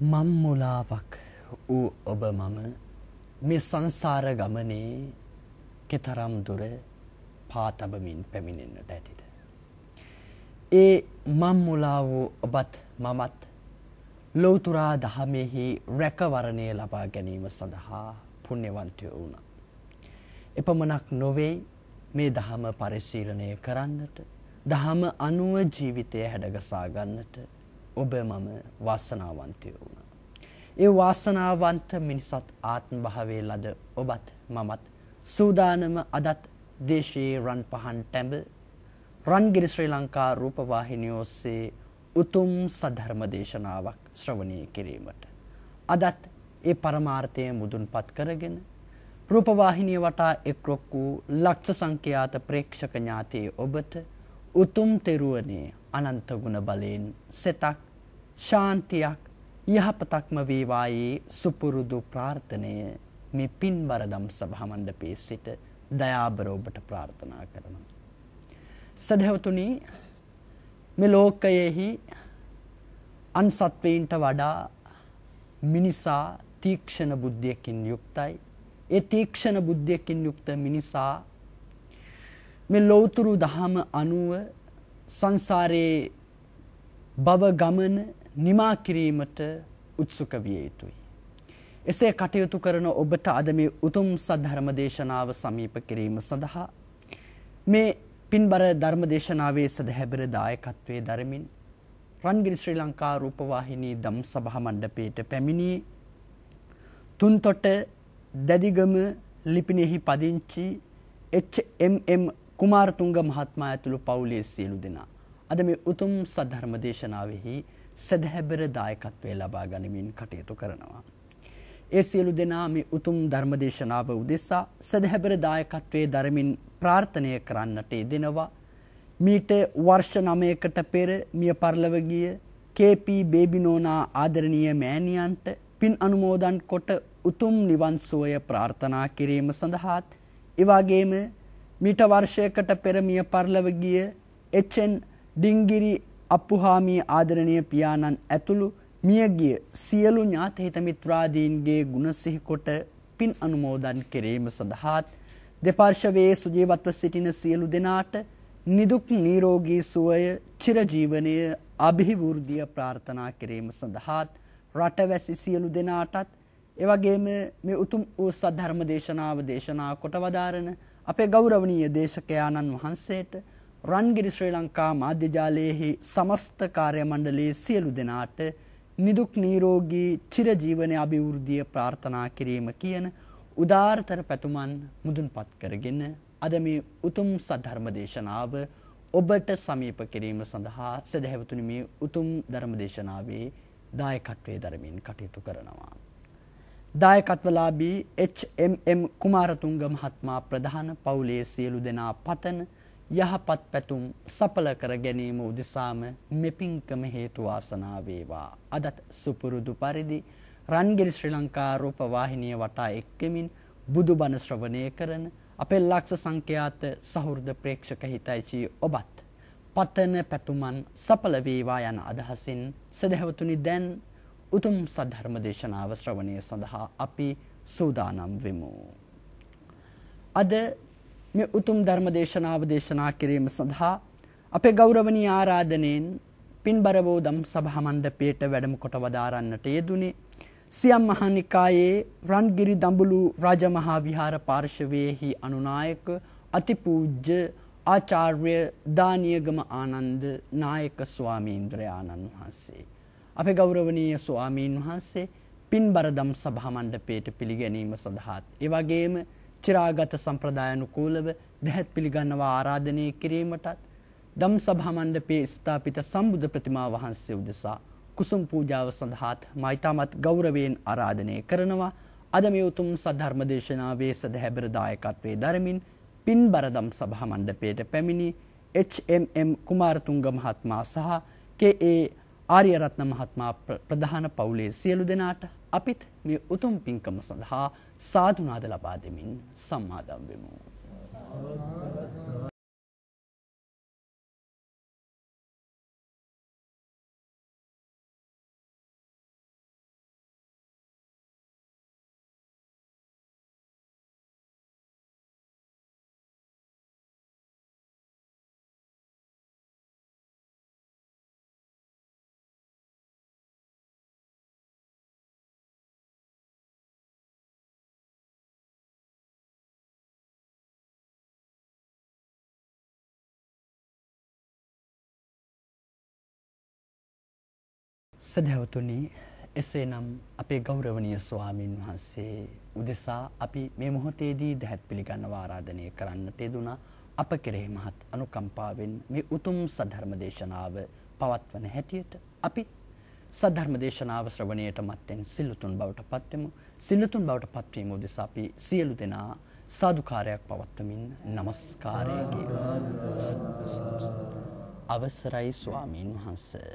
මම්මුලාවක් වූ ඔබ මම මේ සංසාර ගමනේ කෙතරම් දුර පාතබමින් පැමිණෙන්නට ඇතිද. ඒ මම්මුලා වූ ඔබත් මමත් ලෝතුරා දහමෙහි රැකවරණය ලබා ගැනීම සඳහා පුුණ්‍යවන්තය වුණ. එපමණක් නොවෙයි මේ දහම පරිශීලනය කරන්නට දහම අනුව ජීවිතය හැඩගසා ගන්නට ඔබ මම වාසනාවන්තය වුණා. ඒ වාසනාවන්ත මිනිසත් ආත්මභාවයේ ලද ඔබත් මමත් සූදානම අදත් දේශයේ රන් පහන් ටැඹ රන්ගිරි ශ්‍රී ලංකා රූපවාහිනිය ඔස්සේ උතුම් සධර්ම දේශනාවක් ශ්‍රවණය කිරීමට අදත් ඒ පරමාර්ථය මුදුන්පත් කරගෙන රූපවාහිනිය වටා එක්රොක් වූ ලක්ෂ සංඛ්‍යාත ප්‍රේක්ෂක ඥාතී ඔබට උතුම් තෙරුවනේ අනන්ත ගුණ බලයෙන් සෙතක් ශාන්තියක් යහපතක්ම වේවායේ සුපුරුදු ප්‍රාර්ථනය මේ පින්බරදම් සභා මණ්ඩපයේ සිට දයාබර ඔබට ප්‍රාර්ථනා කරනවා. සදහවතුනි මේ ලෝකයෙහි අන් සත්වයින්ට වඩා මිනිසා තීක්ෂණ බුද්ධියකින් යුක්තයි. ඒ තීක්ෂණ බුද්ධියකින් යුක්ත මිනිසා මේ ලෞතුරු දහම අනුව සංසාරයේ භව ගමන නිමා කිරීමට උත්සුක විය යුතුයි. එසේ කටයුතු කරන ඔබට අද මේ උතුම් සද්ධර්ම දේශනාව සමීප කිරීම සඳහා මේ පින්බර ධර්ම දේශනාවේ සදහැබර දායකත්වයේ දරමින් රන්ගිරි ශ්‍රී ලංකා රූපවාහිනී දම් සභා මණ්ඩපයේට පැමිණි තුන්තොට දැදිගම ලිපිනෙහි පදිංචි HMM කුමාරතුංග මහත්මයා ඇතුළු පවුලේ සියලු දෙනා අද මේ උතුම් සද්ධර්ම දේශනාවෙහි සදහැබර දායකත්වය ලබා ගනිමින් කටයුතු කරනවා. ඒ සියලු දෙනා මේ උතුම් ධර්මදේශනාව උදෙසා සදහැබර දායකත්වයේ දරමින් ප්‍රාර්ථනය කරන්නට දෙනවා. මීට වර්ෂ 9කට පෙර මිය පරලව ගිය KP බේබිනෝනා ආදරණීය මෑණියන්ට පින් අනුමෝදන් කොට උතුම් නිවන් සුවය ප්‍රාර්ථනා කිරීම සඳහාත් එවාගේම මීට වර්ෂයකට පෙර මිය පරලව ගිය එච්.එන්. ඩිංගිරි අප්පුහාමී ආදරණීය පියාණන් ඇතුළු මියගිය සියලු ඥාත හිත මිත්‍රාදීන්ගේ ගුණ සිහිකොට පින් අනුමෝදන් කිරීම සඳහාත් දෙපාර්ශවයේ සුජීවත්ව සිටින සියලු දෙනාට නිදුක් නිරෝගී සුවය චිරජීවනය અભිවෘද්ධිය ප්‍රාර්ථනා කිරීම සඳහාත් රටවැසි සියලු දෙනාටත් එවැගේම මේ උතුම් වූ සද්ධර්ම දේශනාව දේශනා කොට වදාරන අපේ ගෞරවනීය දේශකයාණන් වහන්සේට රන්ගිරි ශ්‍රී ලංකා මාධ්‍ය ජාලයේහි සමස්ත කාර්ය මණ්ඩලයේ සියලු දෙනාට නිදුක් නිරෝගී චිරජීවනයේ අභිවෘද්ධිය ප්‍රාර්ථනා කිරීම කියන උදාාරතර පැතුමන් මුදුන්පත් කරගෙන අද මේ උතුම් සද්ධර්ම දේශනාව ඔබට සමීප කිරීම සඳහා සදහැවතුනි මේ උතුම් ධර්ම දේශනාවේ දායකත්වයේ දරමින් කටයුතු කරනවා. දායකත්වලාභී HMM කුමාරතුංග මහත්මයා ප්‍රධාන පවුලේ සියලු දෙනා පතන යහපත් පැතුම් සඵල කර ගැනීම උදෙසාම මෙපින්කම හේතු වාසනා වේවා. අදත් සුපුරුදු පරිදි රන්ගිරි ශ්‍රී ලංකා රූප වාහිනිය වටා එක්කමින් බුදුබණ ශ්‍රවණය කරන අපේ ලක්ෂ සංඛ්‍යාත සහෘද ප්‍රේක්ෂක හිතයිචී ඔබත් පතන පැතුමන් සඵල වේවා යන අදහසින් සදහවතුනි දැන් උතුම් සද්ධර්ම දේශනාව ශ්‍රවණය සඳහා අපි සූදානම් වෙමු. අද මේ උතුම් ධර්ම දේශනාව දේශනා කිරීම සඳහා අපේ ගෞරවනීය ආරාධනෙන් පින්බරවෝ දම් සභා මණ්ඩපයේට වැඩම කොට වදාරන්නට යෙදුනේ සියම් මහනිකායේ රන්ගිරි දඹුලු රාජමහා විහාර පාර්ශවයේහි අනුනායක අතිපූජ්‍ය ආචාර්ය දානියගම ආනන්ද නායක ස්වාමීන්ද්‍රයාණන් වහන්සේ අපේ ගෞරවනීය ස්වාමීන් වහන්සේ පින්බර දම් සභා මණ්ඩපයේට පිළිගැනීම සඳහාත් ඒ වගේම චිරාගත සම්ප්‍රදායනුකූලව දැහැත් පිළිගන්නවා ආරාධනය කිරීමටත් දම් සභා මණ්ඩපයේ ස්ථාපිත සම්බුද්ධ ප්‍රතිමා වහන්සේ උදෙසා කුසුම් පූජාව සඳහාත් මයිතාමත් ගෞරවයෙන් ආරාධනය කරනවා අද මේ උතුම් සද්ධර්ම දේශනාවේ සදහැබර දායකත්වයේ දරමින් පින්බර දම් සභා මණ්ඩපයට පැමිණි HMM කුමාරතුංග මහත්මයා සහ KA ආර්යරත්න මහත්මයා ප්‍රධාන පවුලේ සියලු දෙනාට අපිත් මේ උතුම් පින්කම සඳහා සාධනාද ලබා දෙමින් සම්මාදම් වෙමු. සදැවතුනි එසේනම් අපේ ගෞරවනීය ස්වාමින් වහන්සේ උදෙසා අපි මේ මොහොතේදී දැහැත් පිළිගන්නව ආරාධනය කරන්නට යෙදුනා අප කෙරෙහි මහත් අනුකම්පාවෙන් මේ උතුම් සධර්ම දේශනාව පවත්වන හැටියට අපි සද්ධර්ම දේශනාව ශ්‍රවණයට මත්තෙන් සිල්ලුතුන් බවට පත්වෙමු සිල්ලුතුන් බවට පත්වීම උදෙසා අපි සියලු දෙනා සාදුකාරයක් පවත්වමින් নমස්කාරය අවසරයි ස්වාමීන් වහන්සේ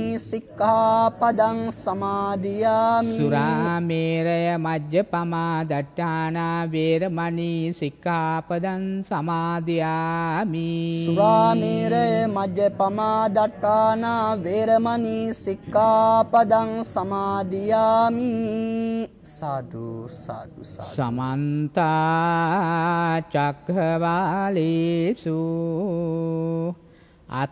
සික්ඛාපදං සමාදියාමි සුරාමේරය මජ්ජපමා දට්ඨානා වේරමණී සික්ඛාපදං සමාදියාමි සුරාමේරය මජ්ජපමා දට්ඨානා වේරමණී සික්ඛාපදං සමාදියාමි සාදු සාදු සමන්ත චක්ඛවාලේසු අත්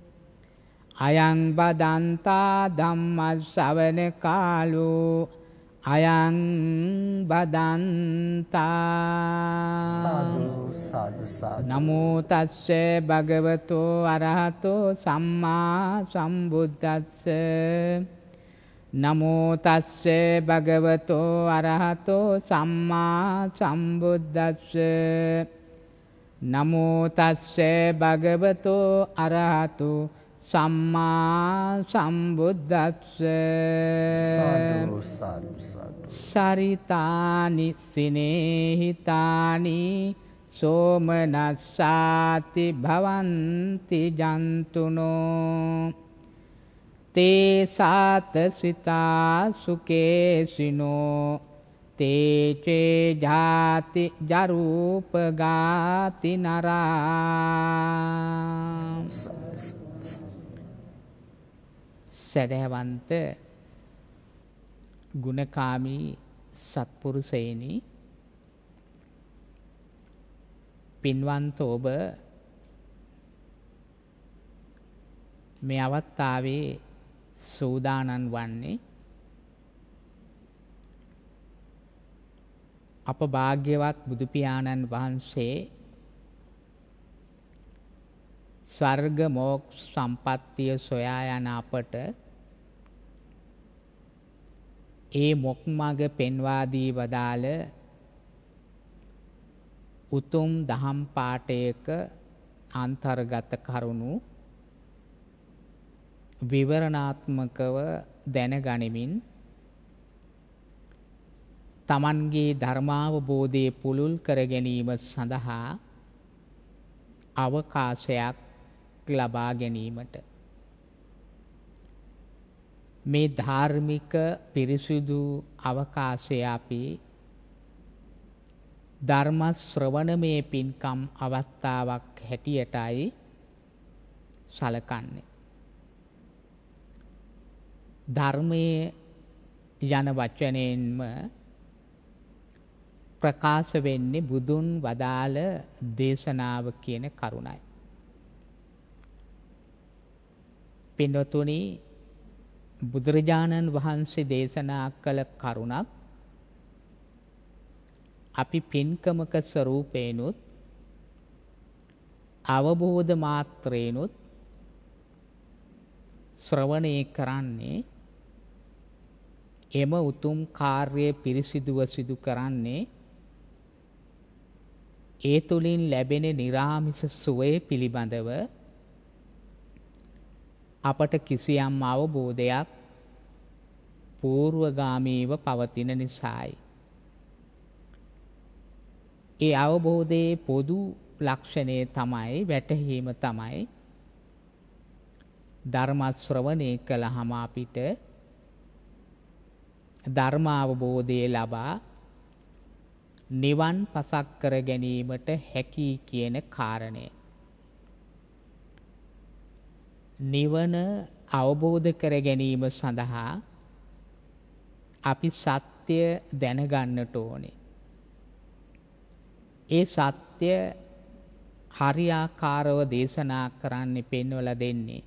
අයං බදන්තා ධම්මස්සවන කාලෝ අයං බදන්තා නමෝ තස්ස භගවතෝ අරහතෝ සම්මා සම්බුද්දස්ස නමෝ තස්ස භගවතෝ අරහතෝ සම්මා සම්බුද්දස්ස නමෝ තස්ස භගවතෝ අරහතෝ සම්මා සම්බුද්දස්ස සාදු සාදු සාදු සරිතානි සිනේහිතානි සෝමනස්සාති භවಂತಿ ජන්තුනෝ තේ සාත සිතා සුකේසිනෝ තේචේ ජාති ජරූපගාති නරා සැදැවන්ත ගුණකාමී සත්පුරුසයෙනි පින්වන්ත ඔබ මේ අවස්ථාවේ සූදානන් වන්නේ අප භාග්‍යවත් බුදුපියාණන් වහන්සේ ස්වර්ග මොක්ෂ සම්පත්තිය සොයා යන අපට ඒ මොක් මඟ පෙන්වා දී වදාළ උතුම් දහම් පාඨයක අන්තර්ගත කරුණු විවරණාත්මකව දැනගනිමින් තමන්ගේ ධර්මාවබෝධය පුළුල් කර ගැනීම සඳහා අවකාශයක් ලබා ගැනීමට මේ ධාර්මික පිරිසිදු අවකාශය අපි ධර්ම ශ්‍රවණමේ පින්කම් අවස්ථාවක් හැටියටයි සලකන්නේ ධර්මයේ යන වචනයෙන්ම ප්‍රකාශ වෙන්නේ බුදුන් වදාළ දේශනාව කියන කරුණයි පින්නතුනි බුදුරජාණන් වහන්සේ දේශනා කළ කරුණක් අපි පින්කමක ස්වરૂපේනොත් අවබෝධ මාත්‍රේනොත් ශ්‍රවණය කරන්නේ එම උතුම් කාර්යය පිරිසිදුව සිදු කරන්නේ ඒ තුලින් ලැබෙන निराமிස සුවේ පිළිබඳව අපට කිසියම් අවබෝධයක් පූර්වගාමීව පවතින නිසායි. ඒ අවබෝධයේ පොදු ලක්ෂණය තමයි වැටහීම තමයි ධර්මශ්‍රවණය කළ හම අපිට ධර්මාවබෝධය ලබා නිවන් පසක් කර ගැනීමට හැකි කියන කාරණය. නිවන අවබෝධ කර ගැනීම සඳහා අපි සත්‍ය දැනගන්නට ඕනේ. ඒ සත්‍ය හරියාකාරව දේශනා කරන්නේ පෙන්වලා දෙන්නේ.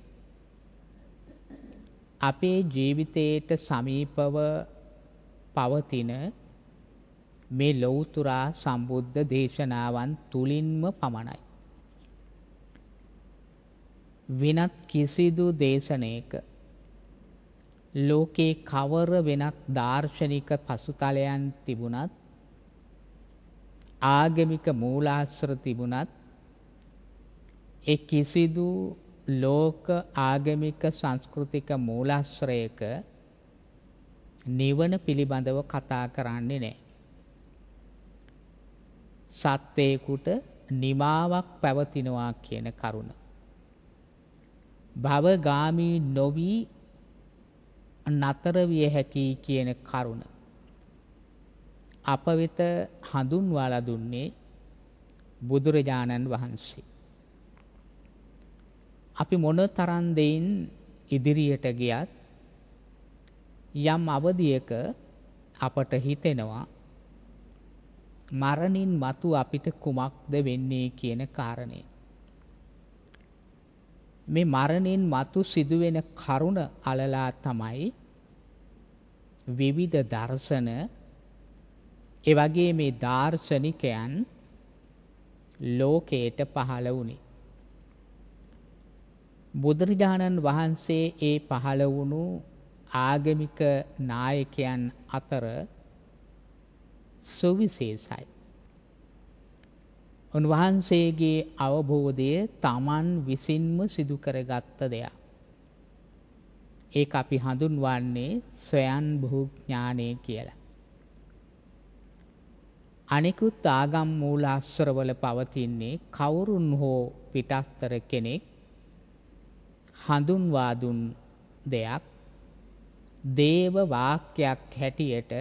අපේ ජීවිතයට සමීපව පවතින මේ ලෞතුරා සම්බුද්ධ දේශනාවන් තුලින්ම පමණයි. වෙනත් කිසිදු දේශනයක ලෝකේ කවර වෙනත් දාර්ශනික පසුතලයන් තිබුණත් ආගමික මූලාශ්‍ර තිබුණත් ඒ කිසිදු ලෝක ආගමික සංස්කෘතික මූලාශ්‍රයක නිවන පිළිබඳව කතා කරන්නේ නැහැ. සත්‍යයකට නිමාවක් පැවතිනවා කියන කරුණ. භවගාමී නොවී නතර විය හැකි කියන කරුණ අප වෙත හඳුන්වාලා දුන්නේ බුදුරජාණන් වහන්සේ. අපි මොන තරම් දෙයින් ඉදිරියට ගියත් යම් අවධියක අපට හිතෙනවා මරණින් මතු අපිට කුමක්ද වෙන්නේ කියන කාරණේ. මේ මරණින් මතු සිදුවෙන කරුණ අලලා තමයි විවිධ දර්ශන එවගේ මේ දාර්ශනිකයන් ලෝකයට පහළ වුණේ. බුදුරජාණන් වහන්සේ ඒ පහළ වුණු ආගමික නායකයන් අතර සුවිශේෂයි. උන්වහන්සේගේ අවබෝධය තමන් විසින්ම සිදු කරගත්ත දෙයක්. ඒක අපි හඳුන්වන්නේ ස්වයන් භූඥානය කියලා. අනෙකුත් ආගම් මූලාශ්‍රවල පවතින්නේ කවුරුන් හෝ පිටස්තර කෙනෙක් හඳුන්වා දුන් දෙයක් දේව වාක්‍යයක් හැටියට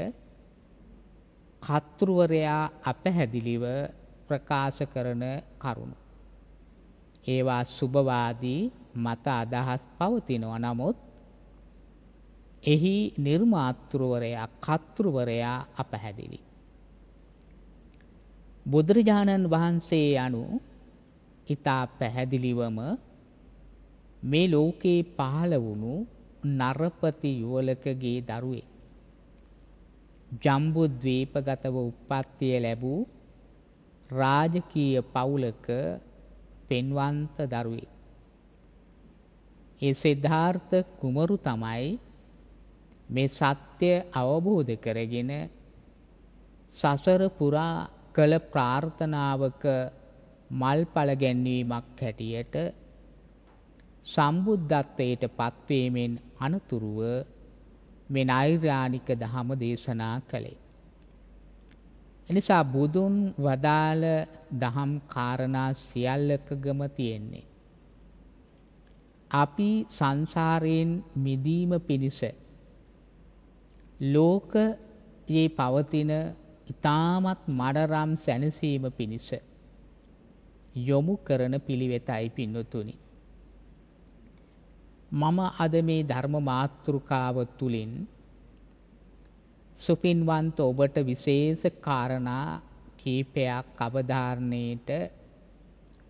කත්රුවරයා අපැහැදිලිව ප්‍රකාශ කරන කරුණු. ඒවා සුභවාදී මත අදහස් පවතිනවා නමුත් එහි නිර්මාතෘවරයා කර්තෘවරයා අපහැදිලි. බුදුරජාණන් වහන්සේ යනු ඊතා පැහැදිලිවම මේ ලෝකේ පහළ වුණු නරපති යුවලකගේ දරුවෙක්. ජම්බුද්වීපගතව උප්පත්තිය ලැබූ රාජකීය පවුලක පෙන්වන්ත දරුවෙක්. ඒ සිද්ධාර්ථ කුමරු තමයි මේ සත්‍ය අවබෝධ කරගෙන සසර පුරා කළ ප්‍රාර්ථනාවක මල්ඵල ගැන්වීමක් හැටියට සම්බුද්ධත්වයට පත්වීමෙන් අනතුරුව මේ නෛර්යානික දහම දේශනා කළේ. එනිසා බුදුන් වදාළ දහම් කාරණා සියල්ලකගම තියෙන්නේ. අපි සංසාරයෙන් මිදීම පිණිස ලෝකයේ පවතින ඉතාමත් මඩරම් සැනසීම පිණිස යොමු කරන පිළිවෙතයි පින්නතුනි. මම අද මේ ධර්ම මාතෘකාව තුළින් සුපින්වන්ත ඔබට විශේෂ කාරණා කීපයක් අවධාරණයට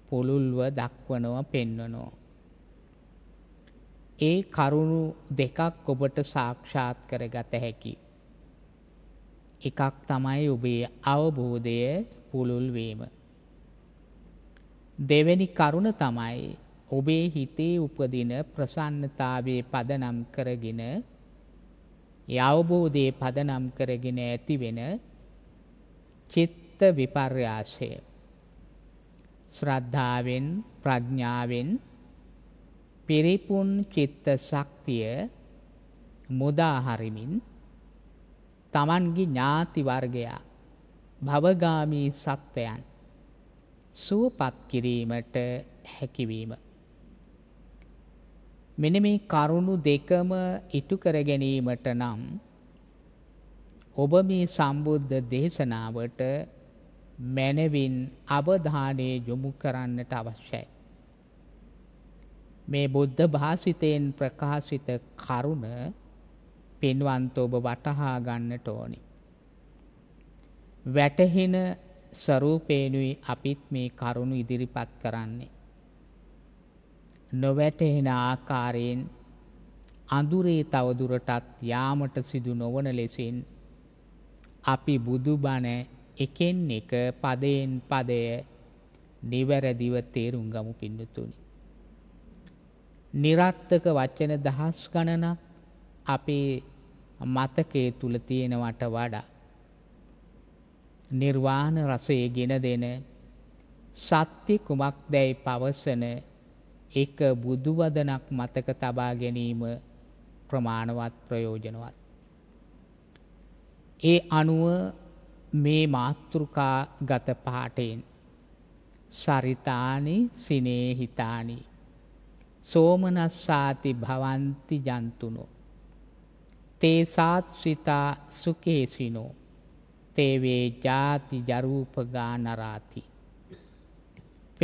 පුළුල්ව දක්වනව පෙන්වනෝ. ඒ කරුණු දෙකක් ඔබට සාක්ෂාත් කරගත හැකි. එකක් තමයි ඔබේ අවබෝධය පුළුල් වීම. දෙවැනි කරුණ තමයි ඔබේ හිතේ උපදින ප්‍රසන්නතාවේ පදනම් කරගෙන ඒ අවබෝධයේ පදනම් කරගෙන ඇතිවෙන චිත්ත විපර්යාසය. ශ්‍රද්ධාවෙන් ප්‍රඥාවෙන් පිරිපුන් චිත්ත ශක්තිය මුදාහරිමින් තමන්ගේ ඥාති වර්ගයා භවගාමී සත්වයන් සුවපත් කිරීමට හැකිවීම. මෙන්න මේ කරුණු දෙකම ඉටු කර ගැනීමට නම් ඔබ මේ සම්බුද්ධ දේශනාවට මැනවින් අවධානය යොමු කරන්නට අවශ්‍යයි. මේ බුද්ධ භාසිතයෙන් ප්‍රකාශිත කරුණ පින්වන්ත ඔබ වටහා ගන්නට ඕනි. වැටහෙන ස්වરૂපේනුයි අපිත් මේ කරුණු ඉදිරිපත් කරන්නේ. නොවැටහෙන ආකාරයෙන් අඳුරේ තවදුරටත් යාමට සිදු නොවන ලෙසින් අපි බුදුබණ එකෙන් එක පදයෙන් පදය නිවැරදිව තේරුම් ගමු පින්නතුනි. නිරත්තක වචන දහස් ගණනක් අපේ මතකයේ තුල තියෙනවට වඩා නිර්වාණ රසයේ ගෙන දෙන සත්‍ය කුමක්දැයි පවසන එක බුදුවදනක් මතක තබා ගැනීම ප්‍රමාණවත් ප්‍රයෝජනවත්. ඒ අනුව මේ මාතෘකා ගත පාටයෙන් සරිතානි සිනේහිතානි සෝමනස්සාති භවන්ති ජන්තුනෝ තේසාත් සිතා සුකේසිනෝ තේවේ ජාති ජරූපගානරාති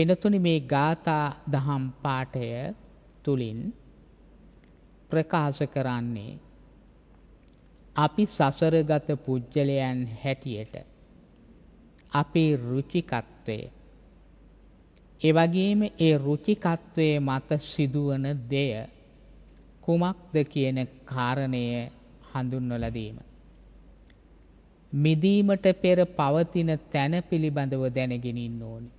පෙනතුනි මේ ගාථා දහම් පාඨය තුලින් ප්‍රකාශ කරන්නේ අපි සසරගත පුජ්‍යලයන් හැටියට අපේ රුචිකත්වය ඒ වගේම ඒ රුචිකත්වයේ මත සිදුවන දෙය කුමක්ද කියන කාරණය හඳුන්වලා දීම මිදීමට පෙර පවතින තැන පිළිබඳව දැනගෙන ඉන්න ඕනේ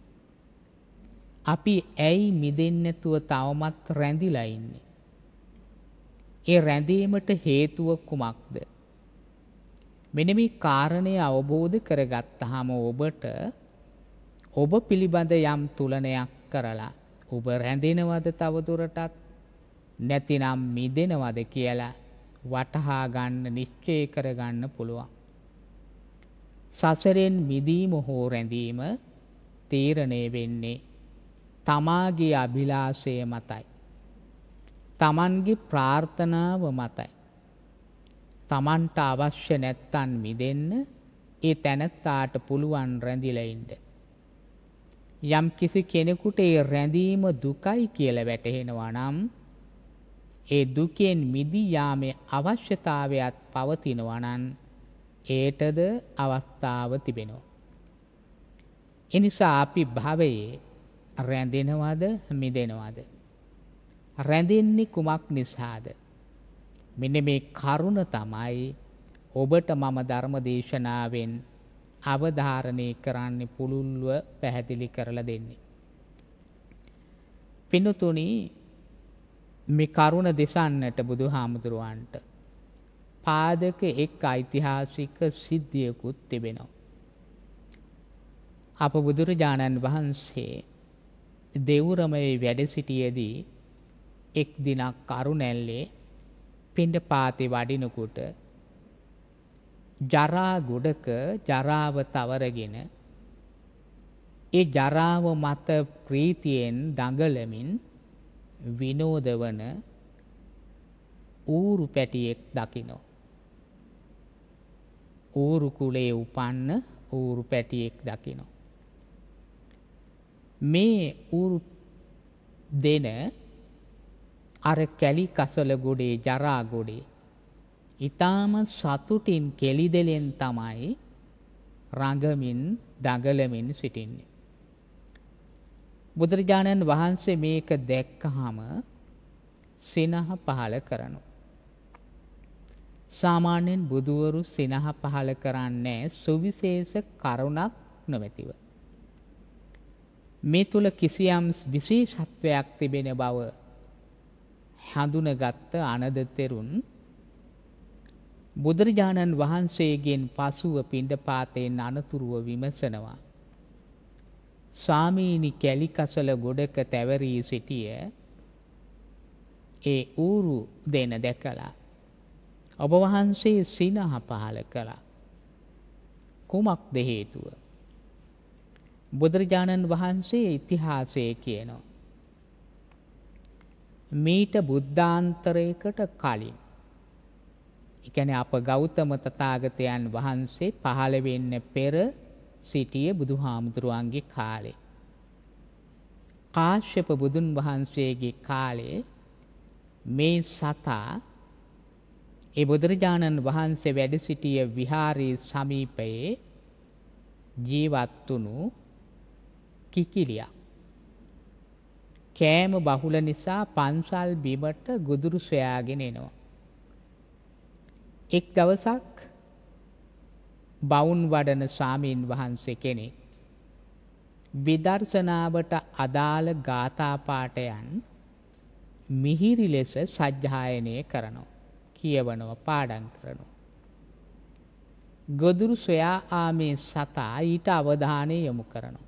අපි ඇයි මිදෙන්නේ නැතුව තවමත් රැඳිලා ඉන්නේ? ඒ රැඳීමට හේතුව කුමක්ද? මෙන්න මේ කාරණය අවබෝධ කරගත්තාම ඔබට ඔබ පිළිබඳ යම් තුලනයක් කරලා ඔබ රැඳෙනවද තවදුරටත් නැතිනම් මිදෙනවද කියලා වටහා ගන්න නිශ්චය කරගන්න පුළුවන්. සසරෙන් මිදීම හෝ රැඳීම තීරණය වෙන්නේ තමාගේ අභිලාෂය මතයි. තමන්ගේ ප්‍රාර්ථනාව මතයි. තමන්ට අවශ්‍ය නැත්තන් මිදෙන්න ඒ තැනැත්තාට පුළුවන් රැඳිලයින්ට. යම් කිසි කෙනෙකුට ඒ රැඳීම දුකයි කියල වැටහෙනවා නම් ඒ දුකෙන් මිදී යාමේ අවශ්‍යතාවයක් පවතිනවනන් ඒටද අවස්ථාව තිබෙනවා. එනිසා අපි භවයේ රැඳෙනවද මිදෙනවද. රැඳෙන්නේ කුමක් නිසාද. මෙන්න මේ කරුණ තමයි ඔබට මම ධර්ම දේශනාවෙන් අවධාරණය කරන්න පුළුල්ව පැහැදිලි කරලා දෙන්නේ. පිනතුනි මේ කරුණ දෙසන්නට බුදු හාමුදුරුවන්ට පාදක එක් ඓතිහාසික සිද්ධියකුත් තිබෙනවා. අප බුදුරජාණන් වහන්සේ දෙවුරමයේ වැඩ සිටියේදී එක් දිනක් කරුණැල්ලේ පින්ඩ පාති වඩිනකුට ජරා ගොඩක ජරාව තවරගෙන ඒ ජරාව මත ප්‍රීතියෙන් දඟලමින් විනෝදවන ඌරු පැටියෙක් දකිනෝ. ඌරු කුලේ උපන්න ඌරු පැටියෙක් දකිනෝ. මේ ඌරු දෙන අර කැලි කසල ගොඩේ ජරා ගොඩේ ඊටාම සතුටින් කෙලිදෙලෙන් තමයි රඟමින් දඟලමින් සිටින්නේ බුදුරජාණන් වහන්සේ මේක දැක්කහම සිනහ පහල කරනවා සාමාන්‍යයෙන් බුදවරු සිනහ පහල කරන්නේ සුවිශේෂ කරුණක් නොමැතිව මේ තුල කිසියම් විශේෂත්වයක් තිබෙන බව හඳුනගත්ත අනද තෙරුන් බුදුරජාණන් වහන්සේගෙන් පසුව පිණ්ඩපාතයෙන් අනතුරුව විමසනවා. ස්වාමීනි කැලිකසල ගොඩක තැවරී සිටිය ඒ ඌරු දෙන දැකලා. ඔබ වහන්සේ සිනහ පහල කළා. කුමක් දෙහේතුව. බුදුරජාණන් වහන්සේ ඉතිහාසය කියනවා. මීට බුද්ධාන්තරයකට කලින් එකැන අප ගෞතම තතාගතයන් වහන්සේ පහළවෙන්න පෙර සිටිය බුදු හාමුදුරුවන්ගේ කාලේ. කාශ්‍යප බුදුන් වහන්සේගේ කාලේ මේ සතා ඒ බුදුරජාණන් වහන්සේ වැඩ සිටිය විහාරයේ සමීපයේ ජීවත් වුණු කිකිලියක්. කෑම බහුල නිසා පන්සල් බිමට ගොදුරු සොයාගෙන එනවා. එක් දවසක් බවුන් වඩන ස්වාමීන් වහන්සේ කෙනෙක් විදර්ශනාවට අදාළ ගාථාපාටයන් මිහිරි ලෙස සජ්ජායනය කරනවා කියවනව පාඩම් කරනවා. ගොදුරු සොයා ආමේ සතා ඊට අවධානය යොමු කරනවා.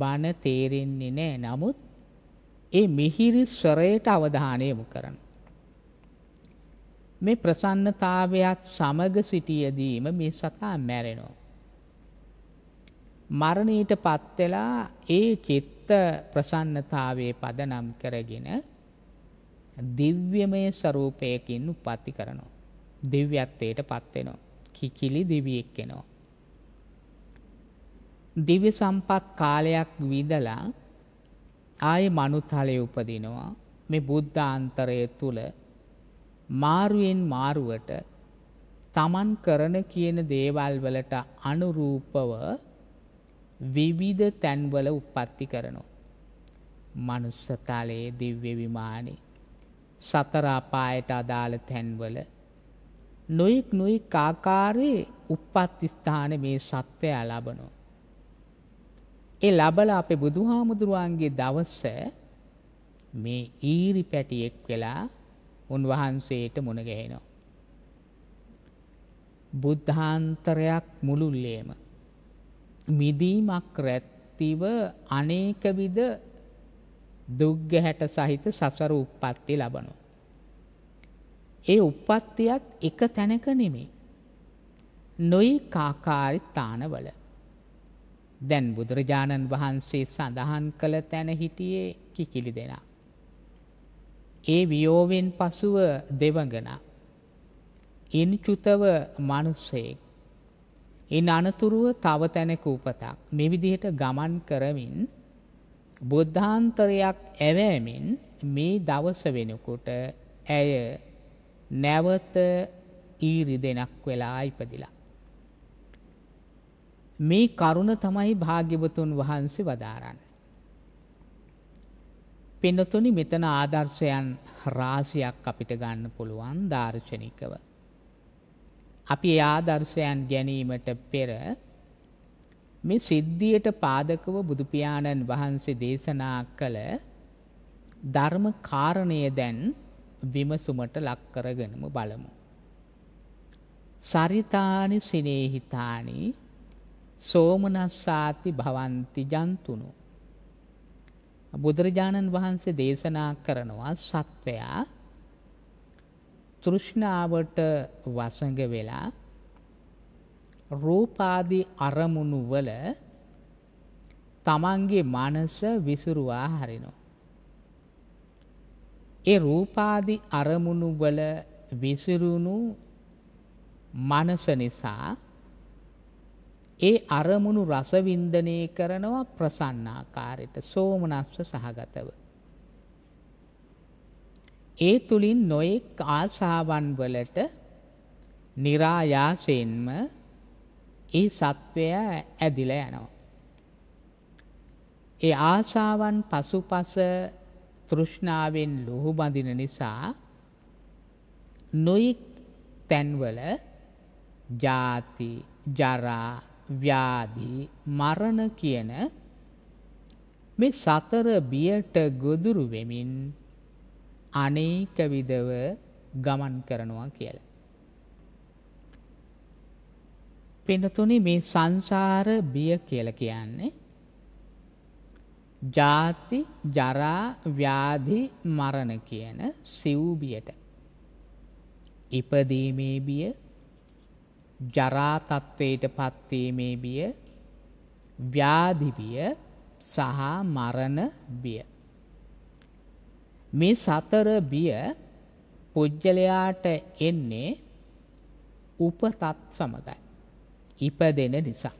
බණ තේරෙන්නේ නැහැ. නමුත් ඒ මිහිරි ස්වරයට අවධානය යොමු කරන්න. මේ ප්‍රසන්නතාවයත් සමග සිටියදීම මේ සතා මැරෙනවා. මරණීට පත් වෙලා ඒ චිත්ත ප්‍රසන්නතාවයේ පදනම් කරගෙන දිව්‍යමය ස්වરૂපයකින් උපත්ති කරනවා. දිව්‍යත්වයට පත් වෙනවා. කිකිලි දිවියෙක් වෙනවා. දිව්‍ය සම්පත් කාලයක් විදලා ආයේ මනුතලයේ උපදිනවා මේ බුද්ධ අන්තරය තුල මාරුවෙන් මාරුවට තමන් කරන කියන දේවල් වලට අනුරූපව විවිධ තැන්වල උප්පත්ති කරනවා. මනුස්ස තලයේ දිව්‍ය විමානේ සතර අපායට අදාළ තැන්වල නොයික් නොයික් ආකාරයේ උප්පත්ති ස්ථාන මේ සත්වය ලබනවා. ඒ ලබල අපේ බුදුහාමුදුරුවන්ගේ දවස්ස මේ ඊරි පැටියෙක් වෙලා උන්වහන්සේට මුණ ගැහෙනවා. බුද්ධාන්තරයක් මුළුල්ලේම මිදීමක් රැත්තිව අනේකවිද දුක්ගැහැට සහිත සසර උප්පත්ති ලබනවා. ඒ උප්පත්තියත් එක තැනක නෙමේ. නොයි කාකාරි තානවල. දැන් බුදුරජාණන් වහන්සේ සඳහන් කළ තැන හිටියේ කිකිලි දෙනා. ඒ වියෝවෙන් පසුව දෙවඟන. ඉන් චුතව මනුස්සයෙක්. ඉන් අනතුරුව තව තැනක උපතක්. මේ විදිහට ගමන් කරමින් බුද්ධාන්තරයක් ඇවෑමින් මේ දවස වෙනකොට ඇය නැවත ඊරි දෙනක් වෙලා ඉපදිලා. මේ කරුණ තමයි භාග්‍යවතුන් වහන්සේ වදාරන්න. පෙනතුනි මෙතන ආදර්ශයන් රාසියක් අපිට ගන්න පුළුවන් ධර්ශනිකව. අපි ආදර්ශයන් ගැනීමට පෙර මේ සිද්ධියට පාදකව බුදුපියාණන් වහන්සේ දේශනා කළ ධර්ම කාරණය දැන් විමසුමට ලක්කරගෙනම බලමු. සරිතානි සිනේහිතානි සෝමනස්සාති භවಂತಿ ජන්තුනු බුදුරජාණන් වහන්සේ දේශනා කරනවා සත්වයා තෘෂ්ණාවට වසඟ වෙලා රූපාදී අරමුණු වල තමන්ගේ මනස විසිරුවා හරිනවා ඒ රූපාදී අරමුණු වල විසිරුණු මනස නිසා ඒ අරමුණු රසවින්දනය කරනවා ප්‍රසන්නාකාරයට සෝමනස්ස සහගතව. ඒ තුලින් නොයෙක් ආසාවන් වලට નિરાයාසයෙන්ම ඒ සත්වය ඇදිලා යනවා. ඒ ආසාවන් පසුපස තෘෂ්ණාවෙන් ලොහු බඳින නිසා නොයෙක් තැන්වල ජාති ජරා ව්‍යාධි, මරණ කියන මේ සතර බියට ගොදුරු වෙමින් අනේක විදව ගමන් කරනවා කියලා. පින්නතුනේ මේ සංසාර බිය කියලා කියන්නේ ජාති ජරා ව්‍යාධි මරණ කියන සිව් බියට ඉපදීමේ බිය ජරාතත්ත්වයට පත්වීමේ බිය ව්‍යාධිබිය සහ මරණ බිය. මේ සතර බිය පුද්ගලයාට එන්නේ උපතත් සමගයි. ඉපදෙන නිසා.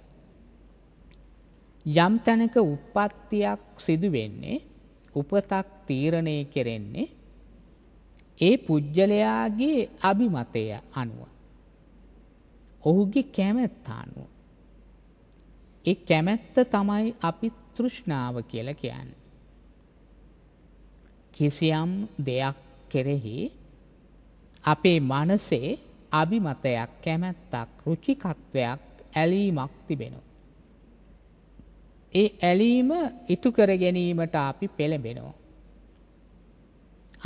යම් තැනක උප්පත්තියක් සිදුවෙන්නේ උපතක් තීරණය කෙරෙන්නේ ඒ පුද්ගලයාගේ අභිමතය අනුව. ඔහුගේ කැමැත්ත අනුව. ඒ කැමැත්ත තමයි අපි තෘෂ්ණාව කියලා කියන්නේ. කිසියම් දෙයක් කෙරෙහි අපේ මනසේ අභිමතයක් කැමැත්තක් රුචිකත්වයක් ඇලීමක් තිබෙනවා. ඒ ඇලීම ඉටු කර ගැනීමට අපි පෙළඹෙනවා.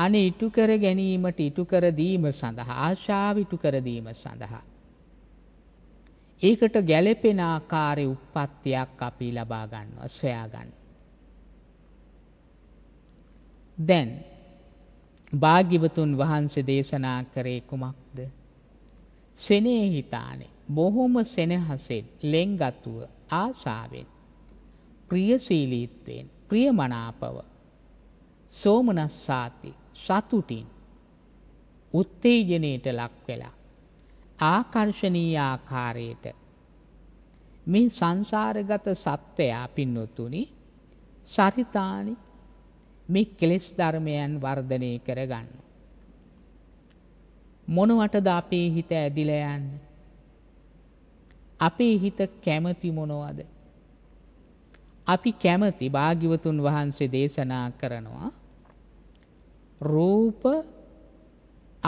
අන ඉටු කර ගැනීමට ඉටු කර දීම සඳහා ආශාව ඉටු කර දීම සඳහා ඒකට ගැලපෙන ආකාරي උප්පත්තියක් අපි ලබා ගන්නවා සොයා ගන්න. දැන් භාග්‍යවතුන් වහන්සේ දේශනා කරේ කුමක්ද? සෙනෙහි හිතානේ බොහොම සෙනහසෙන් ලෙන්ගතුව ආසාවෙන් ප්‍රියශීලීත්වයෙන් ප්‍රියමනාපව සෝමනස්සාති සතුටින් උත්තේජනයට ලක් වෙලා ආකර්ශණීය ආකාරයට මේ සංසාරගත සත්වයා පින්නොතුනි සරිතානි මේ කෙලෙස් ධර්මයන් වර්ධනය කරගන්න. මොනවටද අපේ හිත ඇදිලා යන්නේ? අපේ හිත කැමති මොනවද? අපි කැමති භාග්‍යවතුන් වහන්සේ දේශනා කරනවා රූප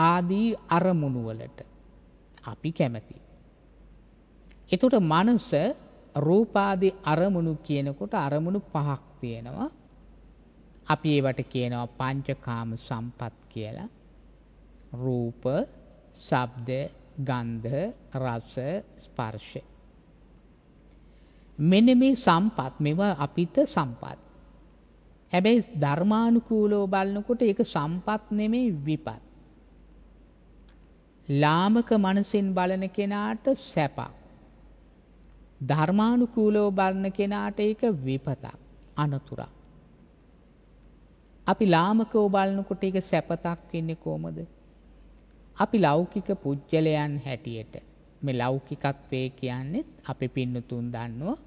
ආදී අරමුණු වලට අපි කැමති. එතොට මනුස්ස රූපාදි අරමුණු කියනකොට අරමුණු පහක් තියෙනවා අපි ඒවට කියනවා පංචකාම සම්පත් කියලා රූප සබ්ද ගන්ධ රස ස්පර්ශ. මෙන මේ සම්පත් මෙවා අපිත සම්පත්. හැබැයි ධර්මානුකූලෝ බලනකොට ඒක සම්පත් නෙමේ විපත්. ලාමක මනසින් බලන කෙනාට සැපක්. ධර්මානුකූලව බලන කෙනාට ඒක විපතක් අනතුරක්. අපි ලාමකව බලනකොට ඒක සැපතක් වෙන්නේ කොහමද? අපි ලෞකික පුජ්‍යලයන් හැටියට මේ ලෞකිකත්වයේ කියන්නේ අපි පින්නතුන් දන්නෝ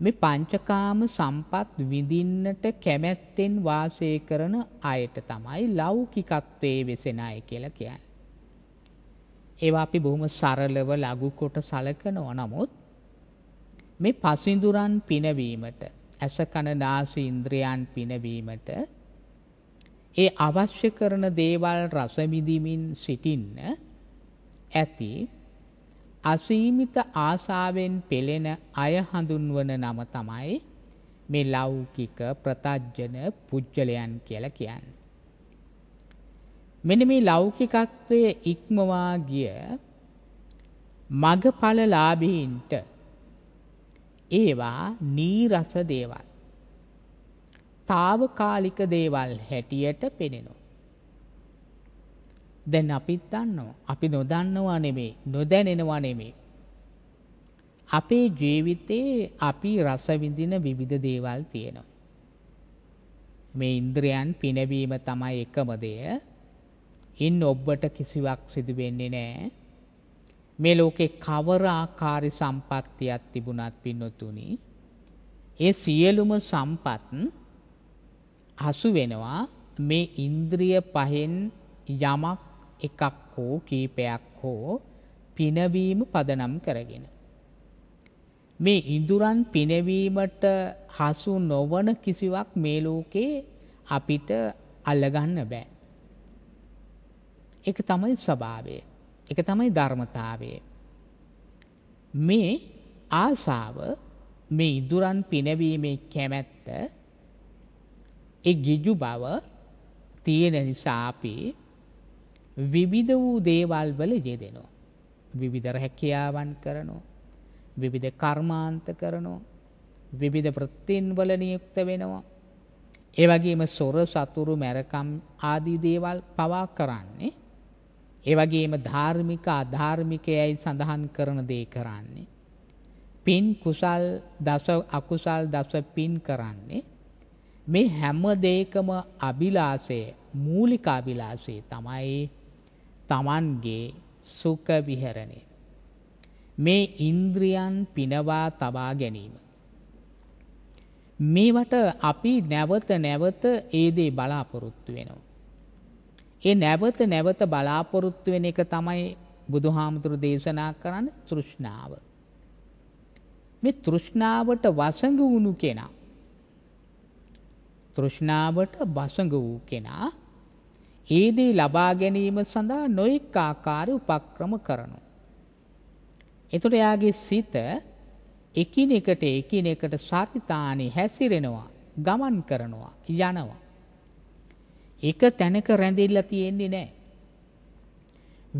මේ පංචකාම සම්පත් විඳින්නට කැමැත්තෙන් වාසය කරන අයට තමයි ලෞකිකත්වයේ වෙසෙන අය කියලා කියන්නේ. ඒවා අපි බොහොම සරලව ලඝු කොට සලකනවා නමුත් මේ පසිඳුරන් පිනවීමට ඇස කන නාසය ඉන්ද්‍රයන් පිනවීමට ඒ අවශ්‍ය කරන දේවල් රස විඳිමින් සිටින්න ඇති අසීමිත ආසාවෙන් පෙළෙන අය හඳුන්වන නම තමයි මේ ලෞකික ප්‍රතජන පුජ්‍යලයන් කියලා කියන්නේ. මෙන්න මේ ලෞකිකත්වය ඉක්මවා ගිය මගඵලලාභීන්ට ඒවා නීරස දේවල්. తాවකාලික දේවල් හැටියට පෙනෙනවා. දැන් අපිත් දන්නවා. අපි නොදන්නවා නෙමෙයි, නොදැනෙනවා නෙමෙයි. අපේ ජීවිතේ අපි රස විඳින විවිධ දේවල් තියෙනවා. මේ ඉන්ද්‍රයන් පිනවීම තමයි එකම දෙය. ඉන් ඔබ්බට කිසිවක් සිදු වෙන්නේ නෑ. මේ ලෝකේ කවර ආකාරي සම්පත්තියක් තිබුණත් පින්නතුනි ඒ සියලුම සම්පත් හසු වෙනවා මේ ඉන්ද්‍රිය පහෙන් යමක් එකක් හෝ කීපයක් හෝ පිනවීම පදනම් කරගෙන මේ ඉඳුරන් පිනවීමට හසු නොවන කිසිවක් මේ ලෝකේ අපිට අල්ලගන්න බෑ එක තමයි ස්වභාවය. එක තමයි ධර්මතාවය. මේ ආසාව මේ ඉදුරන් පිනවීමේ කැමැත්ත ඒ ගිජු බව තියෙන නිසා අපි විවිධ වූ දේවල් වල යෙදෙනවා. විවිධ රැකියාවන් කරනවා. විවිධ කර්මාන්ත කරනවා. විවිධ ප්‍රත්තින් වල නියුක්ත වෙනවා. ඒ වගේම සොර සතුරු මැරකම් ආදී දේවල් පවා කරන්නේ ඒ වගේම ධාර්මික අධාර්මිකයයි සඳහන් කරන දේ කරන්නේ. පින් කුසල් දස අකුසල් දස පින් කරන්නේ මේ හැම දෙයකම අභිලාෂය මූලික අභිලාෂය තමයි තමන්ගේ සුඛ විහරණය. මේ ඉන්ද්‍රියන් පිනවා තබා ගැනීම. මේවට අපි නැවත නැවත ඒ දේ බලාපොරොත්තු වෙනවා. ඒ නැවත නැවත බලාපොරොත්තු වෙන එක තමයි බුදුහාමුදුරු දේශනා කරන්න තෘෂ්ණාව. මේ තෘෂ්ණාවට වසඟ වුණු කෙනා. තෘෂ්ණාවට වසඟ වූ කෙනා ඒදී ලබා ගැනීම සඳහා නොයෙක් ආකාර උපක්‍රම කරනු. එතුට එයාගේ සිත එකිනෙකට එකිනෙකට සරිතානි හැසිරෙනවා ගමන් කරනවා යනවා. එක තැනක රැඳිල්ලා තියෙන්නේ නෑ.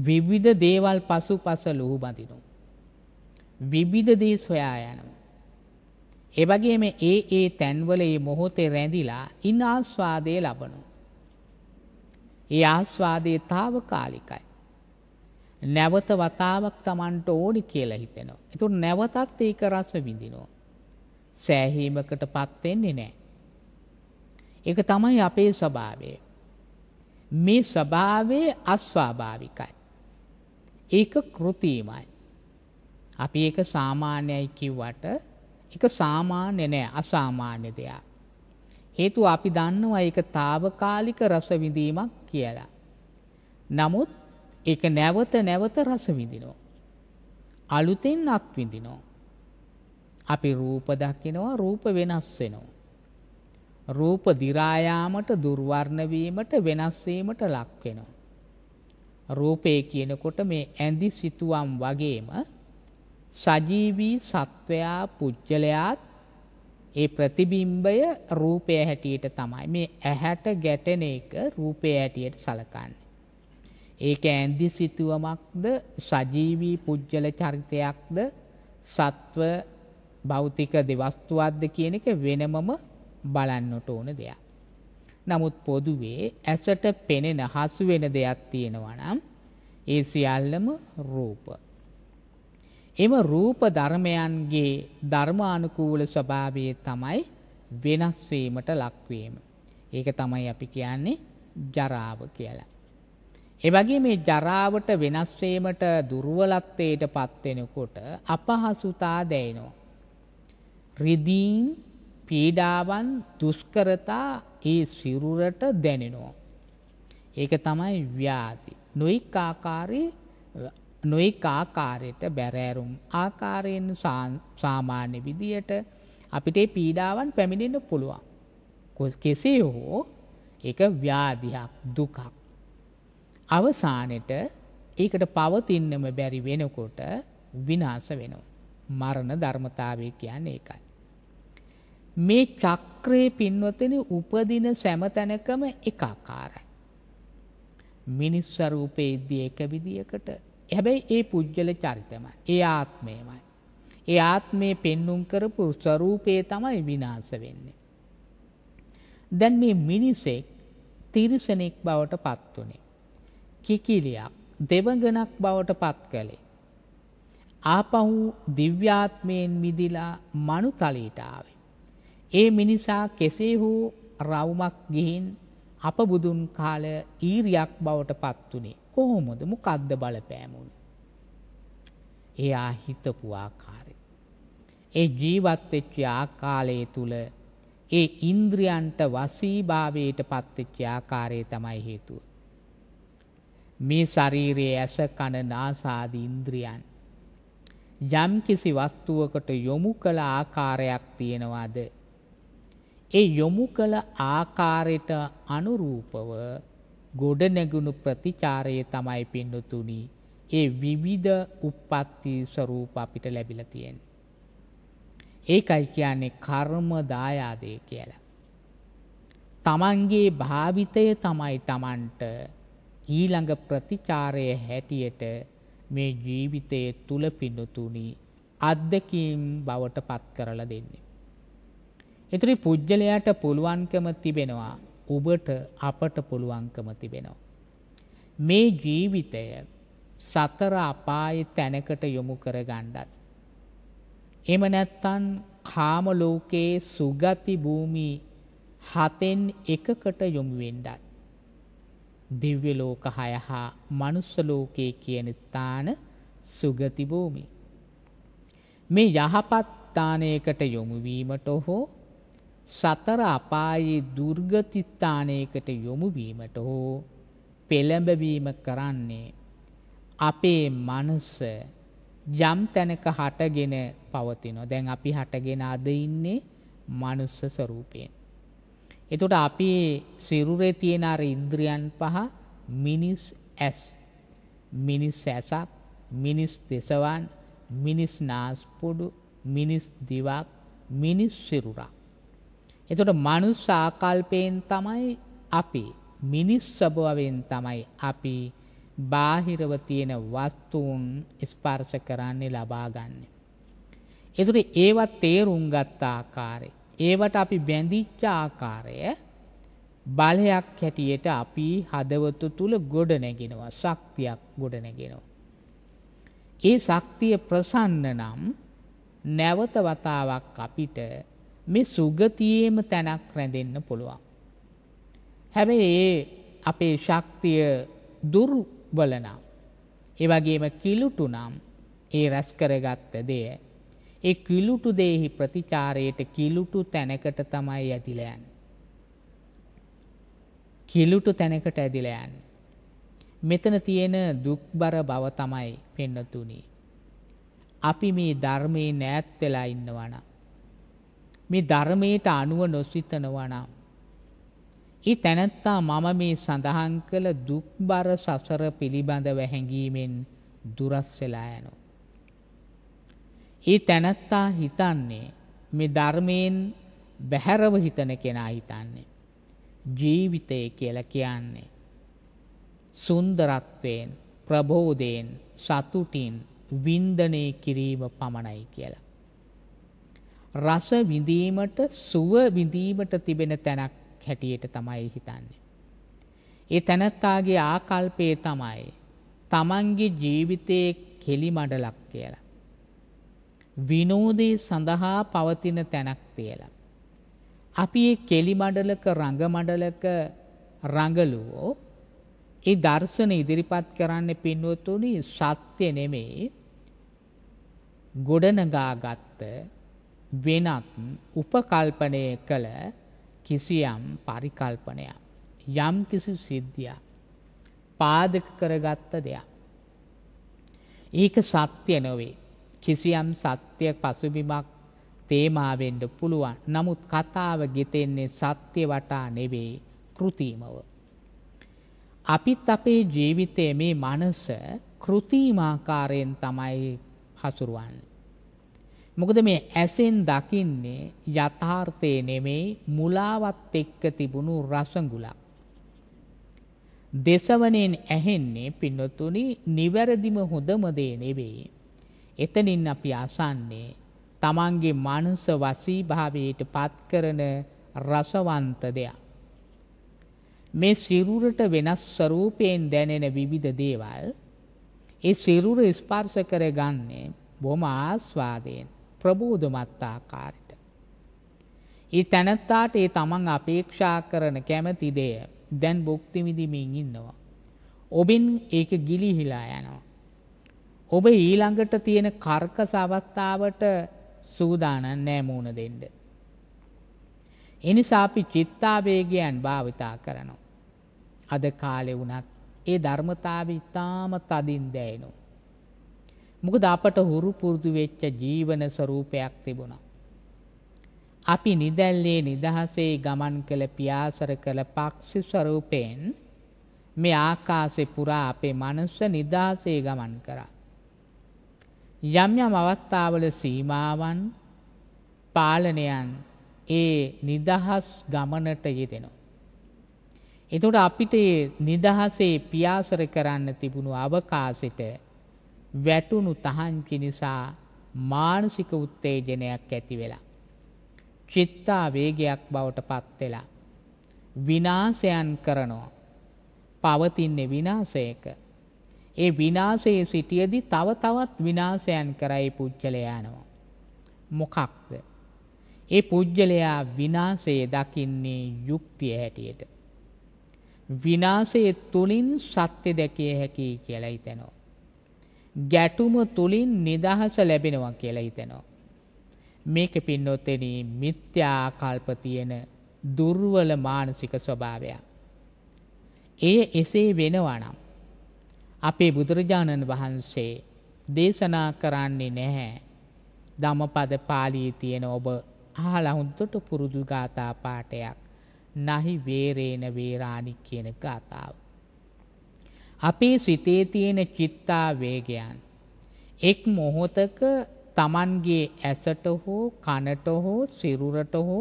විවිධ දේවල් පසු පස ලොහු බඳිනු. විවිධ දේ සොයා යනවා. එවගේ මේ ඒ ඒ තැන්වල ඒ මොහොතේ රැඳිලා ඉන් ආස්වාදය ලබනු. ඒ ආස්වාදය තාව කාලිකයි. නැවත වතාවක් තමන්ට ඕඩි කියලා හිතෙනවා. එතු නැවතත් ඒක රස්ව විඳිනවා. සෑහීමකට පත්වෙන්නේ නෑ. එක තමයි අපේ ස්වභාවය. මේ ස්වභාවයේ අස්වාභාවිකයි. ඒක කෘතිමයි. අපි ඒක සාමාන්‍යයි කිව්වට ඒක සාමාන්‍ය නෑ අසාමාන්‍ය දෙයක්. හේතුව අපි දන්නවා ඒක తాවකාලික රස විඳීමක් කියලා. නමුත් ඒක නැවත නැවත රස විඳිනවා. අලුතෙන් අත් විඳිනවා. අපි රූප දකිනවා රූප වෙනස් වෙනවා. රූප දිරායාමට දුර්වර්ණ වීමට වෙනස් වීමට ලක් වෙනවා. රූපේ කියනකොට මේ ඇඳි සිතුවම් වගේම සජීවී සත්වයා පුජ්‍යලයාත් ඒ ප්‍රතිබිම්බය රූපය හැටියට තමයි මේ ඇහැට ගැටෙන එක රූපය හැටියට සලකන්නේ. ඒක ඇඳි සිතුවමක්ද සජීවී පුජ්‍යල චරිතයක්ද සත්ව භෞතික දෙවස්තුවක්ද කියන එක වෙනමම බලන්නට ඕන දෙයක්. නමුත් පොදුවේ ඇසට පෙනෙන හසු වෙන දෙයක් තියෙනවා නම් ඒ සියල්ලම රූප. එම රූප ධර්මයන්ගේ ධර්මානුකූල ස්වභාවය තමයි වෙනස් වීමට ලක්වීම. ඒක තමයි අපි කියන්නේ ජරාව කියලා. ඒ වගේ මේ ජරාවට වෙනස් වීමට දුර්වලත්වයට පත් වෙනකොට අපහසුතා දැනෙනවා. රිදීන් පීඩාවන් දුෂ්කරතා ඒ සිරුරට දැනෙනවා. ඒක තමයි ව්‍යාධි. නොයික් ආකාරයේ නොයික් ආකාරයට බැරෑරුම් ආකාරයෙන් සාමාන්‍ය විදියට අපිට පීඩාවන් පැමිණෙන්න පුළුවන්. කෙසේ හෝ ඒක ව්‍යාධියක් දුකක්. අවසානෙට ඒකට පවතින්නම බැරි වෙනකොට විනාශ වෙනවා. මරණ ධර්මතාවය කියන්නේ ඒකයි. මේ චක්‍රයේ පින්වතෙන උපදින සෑම තැනකම එකාකාරයි. මිනිස් ස්වරූපයේදී එක විදියකට හැබැයි ඒ පුජ්‍යල චරිතමයි. ඒ ආත්මයමයි. ඒ ආත්මේ පෙන්눔 කරපු ස්වરૂපේ තමයි විනාශ වෙන්නේ. දැන් මේ මිනිසෙක් තිරිසනෙක් බවට පත් වුනේ. කිකිලියක් දෙවඟනක් බවට පත් කළේ. ආපහු දිව්‍යාත්මයෙන් මිදිලා මනුතලයට ආවේ. ඒ මිනිසා කෙසේ හෝ රවුමක් ගිහින් අප බුදුන් කාල ඊරියක් බවට පත්වනේ කොහොමොද මොකද්ද බලපෑමුණ. එයා හිතපු ආකාරය. ඒ ජීවත්වෙච්ච ආකාලයේ තුළ ඒ ඉන්ද්‍රියන්ට වසීභාවයට පත්වෙච්ච ආකාරයේ තමයි හේතුව. මේ ශරීරයේ ඇස කණ නාසාදී ඉන්ද්‍රියන් යම් කිසි වස්තුවකට යොමු කළ ආකාරයක් තියෙනවාද ඒ යොමු කළ ආකාරයට අනුරූපව ගොඩනැගුණු ප්‍රතිචාරයේ තමයි පින්නතුනි ඒ විවිධ උප්පත්ති ස්වરૂප අපිට ලැබිලා තියෙන්නේ. ඒකයි කියන්නේ කර්ම දායාදේ කියලා. තමන්ගේ භාවිතය තමයි තමන්ට ඊළඟ ප්‍රතිචාරය හැටියට මේ ජීවිතයේ තුල පින්නතුනි අද්දකීම් බවට පත් කරලා දෙන්නේ. එතුරි පුද්ගලයාට පුළුවන්කම තිබෙනවා ඔබට අපට පුළුවන්කම තිබෙනවා. මේ ජීවිතය සතර අපාය තැනකට යොමු කර ගණ්ඩත්. එම නැත්තන් කාමලෝකයේ සුගති භූමී හතෙන් එකකට යොමුුවෙන්ඩත්. දිව්‍යලෝක හය හා මනුස්සලෝකයේ කියන තාන සුගතිභූමි. මේ යහපත්තානයකට යොමුවීමට හෝ සතර අපායේ දුර්ගතිත්තානයකට යොමුවීමට හෝ පෙළඹවීම කරන්නේ අපේ මනස යම් තැනක හටගෙන පවතිනෝ දැන් අපි හටගෙන අද ඉන්නේ මනුස්ස ස්වරූපයෙන්. එතකොට අපි සිරුරේ තියෙන අර ඉන්ද්‍රියන් පහ මිනිස් ඇස් මිනිස් ඇසක් මිනිස් දෙසවන් මිනිස් නාස්පුඩු මිනිස් දිවක් මිනිස් සිරුරක් එතකොට මනුස්ස ආකල්පයෙන් තමයි අපි මිනිස් ස්වභාවයෙන් තමයි අපි බාහිරව තියෙන වස්තුන් ස්පර්ශ කරන්නේ ලබා ගන්නෙ. ඒතර ඒවා තේරුම් ගත්ත ආකාරය, ඒවට අපි බැඳිච්ච ආකාරය බලයක් හැටියට අපි හදවත තුල ගොඩ නැගෙනවා, ශක්තියක් ගොඩ නැගෙනවා. ඒ ශක්තිය ප්‍රසන්න නම් නැවත වතාවක් අපිට මේ සුගතියේම තැනක් රැඳෙන්න පුළුවන්. හැබැයි ඒ අපේ ශක්තිය දුර්වලනම් ඒවගේම කිලුටු නම් ඒ රැස් කරගත්ත දෙය. ඒ කිලුටු දේහි ප්‍රතිචාරයට කිලුටු තැනකට තමයි ඇතිලයන්. කිලුටු තැනකට ඇදිලයන්. මෙතන තියෙන දුක්බර බව තමයි පෙන්නතුනි. අපි මේ ධර්මයේ නෑත් වෙලා ඉන්නවනම් මේ ධර්මයට අනුව නොසිතනවා නම් ඒ තැනැත්තා මම මේ සඳහන් කළ දුක්බර සසර පිළිබඳ වැහැඟීමෙන් දුරස් වෙලා යනවා. ඒ තැනැත්තා හිතන්නේ මේ ධර්මයෙන් බැහැරව හිතන කෙනා හිතන්නේ. ජීවිතය කියලා කියන්නේ. සුන්දරත්වයෙන් ප්‍රබෝධයෙන් සතුටින් වින්දනය කිරීම පමණයි කියලා. රස විඳීමට සුව විඳීමට තිබෙන තැනක් හැටියට තමයි හිතන්නේ. ඒ තැනත්තාගේ ආකල්පයේ තමයි තමන්ගේ ජීවිතයේ කෙලි මඩලක් කියලා. විනෝදේ සඳහා පවතින තැනක් තියලා. අපි ඒ කෙලි මඩලක රඟ මඩලක රඟලුවෝ ඒ දර්ශන ඉදිරිපත් කරන්න පින්වතුනි සත්‍ය නෙමේ ගොඩනගාගත්ත වෙනත් උපකල්පනය කළ කිසියම් පරිකල්පනයක් යම් කිසි සිද්ධිය පාදක කරගත්ත දෙයක්. ඒක සත්‍ය නොවේ කිසියම් සත්‍යය පසුබිමක් තේමාවෙන්ඩ පුළුවන් නමුත් කතාව ගෙතෙන්නේ සත්‍ය වටා නෙවේ කෘතිීමව. අපිත් අපේ ජීවිතය මේ මනස කෘතිීමාකාරයෙන් තමයි හසුරුවන්නේ. මොකද මේ ඇසෙන් දකින්නේ යථාර්ථය නෙමෙයි මුලාවත් එක්ක තිබුණු රසගුලක්. දේශවණයෙන් ඇහෙන්නේ පින්නතුනි නිවැරදිම හොඳම දේ නෙවෙයි. එතනින් අපි අසන්නේ තමන්ගේ මනස වසීභාවයට පත් කරන රසවන්ත දෙයක්. මේ සිරුරට වෙනස් ස්වරූපයෙන් දැනෙන විවිධ දේවල් ඒ සිරුර ස්පර්ශ කරගන්නේ බොහොම ආස්වාදයෙන්. ප්‍රබෝධමත් ආකාරයට. ඒ තැනත්තාට ඒ තමන් අපේක්ෂා කරන කැමති දෙය දැන් භුක්ති විඳිමින් ඉන්නවා. ඔබෙන් ඒක ගිලිහිලා යනවා. ඔබ ඊළඟට තියෙන කර්කස අවස්ථාවට සූදානම් නෑ මුණ දෙන්න. එනිසා අපි චිත්තාවේගයන් භාවිතා කරනවා. අද කාලේ වුණත් ඒ ධර්මතාවය ඉතාම තදින් දැනෙනවා. මොකද අපට හුරු පුරුදු වෙච්ච ජීවන ස්වરૂපයක් තිබුණා. අපි නිදැල්ලේ නිදහසේ ගමන් කළ පියාසර කළ පක්ෂි ස්වરૂපයෙන් මේ ආකාශේ පුරා අපේ මනස නිදහසේ ගමන් කරා. යම් යම් අවස්ථාවල සීමාවන් පාලනයන් ඒ නිදහස් ගමනට යෙදෙනවා. එතකොට අපිට නිදහසේ පියාසර කරන්න තිබුණු අවකාශෙට වැටුණු තහංචි නිසා මානසික උත්තේජනයක් ඇති වෙලා. චිත්තා වේගයක් බවට පත්වෙලා. විනාසයන් කරනවා. පවතින්නේ විනාසයක. ඒ විනාසයේ සිටියදි තව තවත් විනාසයන් කරයි පුද්ගලයානවා. මොකක්ද. ඒ පුද්ගලයා විනාසයේ දකින්නේ යුක්තිය හැටියට. විනාසයේ තුලින් සත්‍ය දැකිය හැකි කියලා හිතෙනවා. ගැටුම තුලින් නිදහස ලැබෙනවා කියලා හිතෙනවා. මේක පින්නොත්තෙන මිත්‍යා කල්ප තියෙන දුර්වල මානසික ස්වභාවයක්. එය එසේ වෙනවා නම් අපේ බුදුරජාණන් වහන්සේ දේශනා කරන්නේ නැහැ. ධම්මපද පාළියේ තියෙන ඔබ අහලා හුද්දට පුරුදු ගාථා පාඨයක්. නහි වේරේන වේරාණි කියන ගාථාව. අපේ සිතේ තියෙන චිත්තාවේගයන් එක් මොහොතක Tamanගේ ඇසට හෝ කනට හෝ සිරුරට හෝ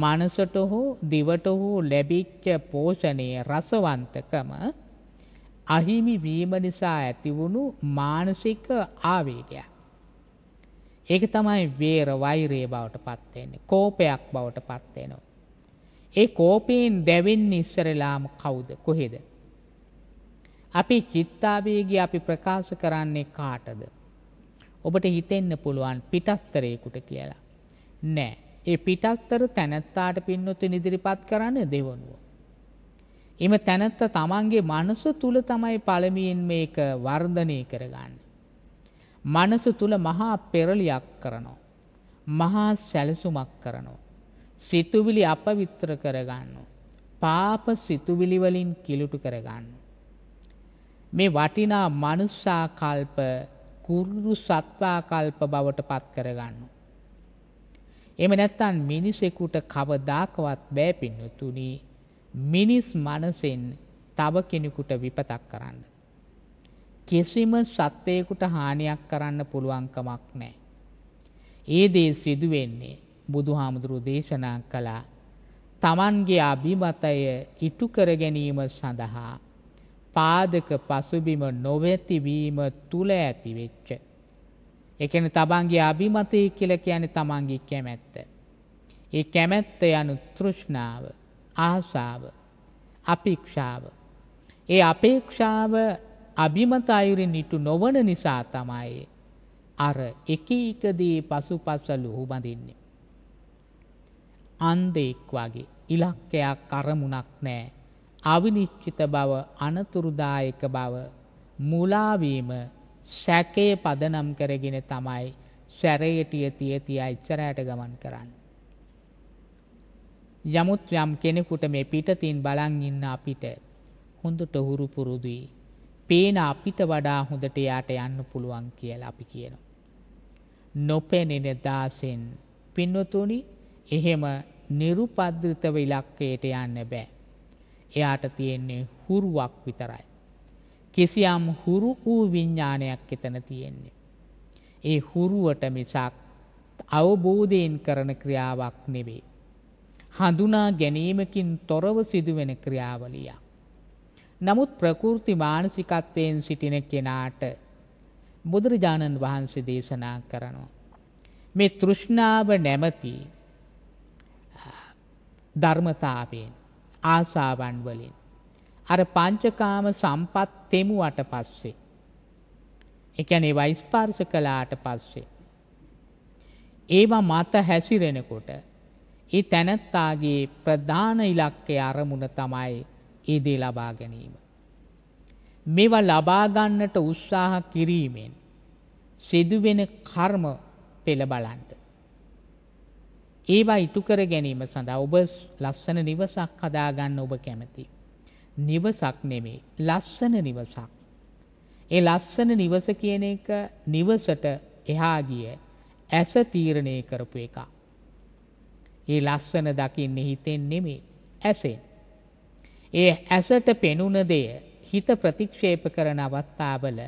මනසට හෝ දිවට හෝ ලැබිච්ච පෝෂණයේ රසවන්තකම අහිමි වීම නිසා ඇතිවුණු මානසික ආවේගයක්. ඒක තමයි වේර වෛරය බවට පත් වෙන්නේ. කෝපයක් බවට පත් වෙනවා. ඒ කෝපයෙන් දැවෙන්නේ ඉස්සරලාම කවුද? කොහෙද? අපි චිත්තාවේගය අපි ප්‍රකාශ කරන්නේ කාටද? ඔබට හිතෙන්න පුළුවන් පිටස්තරයෙකුට කියලා. නෑ. ඒ පිටස්තර තැනැත්තාට පින්නොතුන් ඉදිරිපත් කරන්න දෙවනුව. එම තැනැත්ත තමන්ගේ මනස තුල තමයි පළමුවෙන් මේක වර්ධනය කරගන්නේ. මනස තුල මහා පෙරලියක් කරනවා. මහා සැලසුමක් කරනවා. සිතුවිලි අපවිත්‍ර කරගන්නවා. පාප සිතුවිලි වලින් කිලුට කරගන්නවා. මේ වටිනා මනුස්සාකල්ප කුරුරු සත්වාකල්ප බවට පත් කරගන්න. එම නැත්තන් මිනිසෙකුට කවදාකවත් බෑ පින්නතුනි මිනිස් මනසෙන් තව කෙනෙකුට විපතක් කරන්න. කිසිම සත්වයකුට හානියක් කරන්න පුළුවන්කමක් නෑ. ඒ දේ සිදුවෙන්නේ බුදුහාමුදුරු දේශනා කළා තමන්ගේ අභිමතය ඉටු කර ගැනීම සඳහා පාදක පසුබිම නොවැතිවීම තුල ඇති වෙච්ච. ඒ කියන්නේ තමන්ගේ අභිමතය කියලා කියන්නේ තමන්ගේ කැමැත්ත. ඒ කැමැත්ත යනු තෘෂ්ණාව, ආසාව, අපේක්ෂාව. ඒ අපේක්ෂාව අභිමත අයුරින් ඉටු නොවන නිසා තමයි අර එක එක දේ පසුපස ලුහුබඳින්නේ. අන්ධෙක් වගේ ඉලක්කයක් අරමුණක් නැහැ. අවිනිශ්චිත බව අනතුරුදායක බව මුලාවීම සැකය පදනම් කරගෙන තමයි සැරයටිය තියතියා ඉච්චරයට ගමන් කරන්න. යමුත් යම් කෙනෙකුට මේ පිටතින් බලන් ඉන්න අපිට හොඳට හුරු පුරුදුයි. පේන අපිට වඩා හොඳට යාට යන්න පුළුවන් කියලා අපි කියනවා. නොපෙනෙන දාසෙන් පින්නතුනි එහෙම නිරුපද්‍රිතව ඉලක්කයට යන්න බෑ. එයාට තියෙන්නේ හුරුවක් විතරයි. කිසියම් හුරු වූ විඤ්ඥානයක් එතන තියෙන්නේ. ඒ හුරුවට මිසක් අවබෝධයෙන් කරන ක්‍රියාවක් නෙවේ. හඳුනා ගැනීමකින් තොරව සිදුවෙන ක්‍රියාවලියක්. නමුත් ප්‍රකෘති මානසිකත්වයෙන් සිටින කෙනාට බුදුරජාණන් වහන්සේ දේශනා කරනවා. මේ තෘෂ්ණාව නැමති ධර්මතාවයෙන් ආසාවන් වලින්. අර පංචකාම සම්පත් තෙමුවට පස්සේ. එකැනේ වයිස්පාර්ශ කලාට පස්සේ. ඒවා මත හැසිරෙනකොට ඒ තැනැත්තාගේ ප්‍රධාන ඉලක්කය අරමුණ තමයි ඒදේ ලබා ගැනීම. මෙවා ලබාගන්නට උත්සාහ කිරීමෙන් සිදුවෙන කර්ම පෙළ බලන්ට. ඒවා ඉටුකර ගැනීම සඳහා ඔබ ලස්සන නිවසක් හදාගන්න ඔබ කැමති. නිවසක් නෙමේ ලස්සන නිවසක්. ඒ ලස්සන නිවස කියන එක නිවසට එහා ගිය ඇස තීරණය කරපු එක. ඒ ලස්සන දකින්නේ හිතෙන් නෙමේ ඇසෙන්. ඒ ඇසට පෙනුන දෙය හිත ප්‍රතික්ෂේප කරන අවස්ථාවල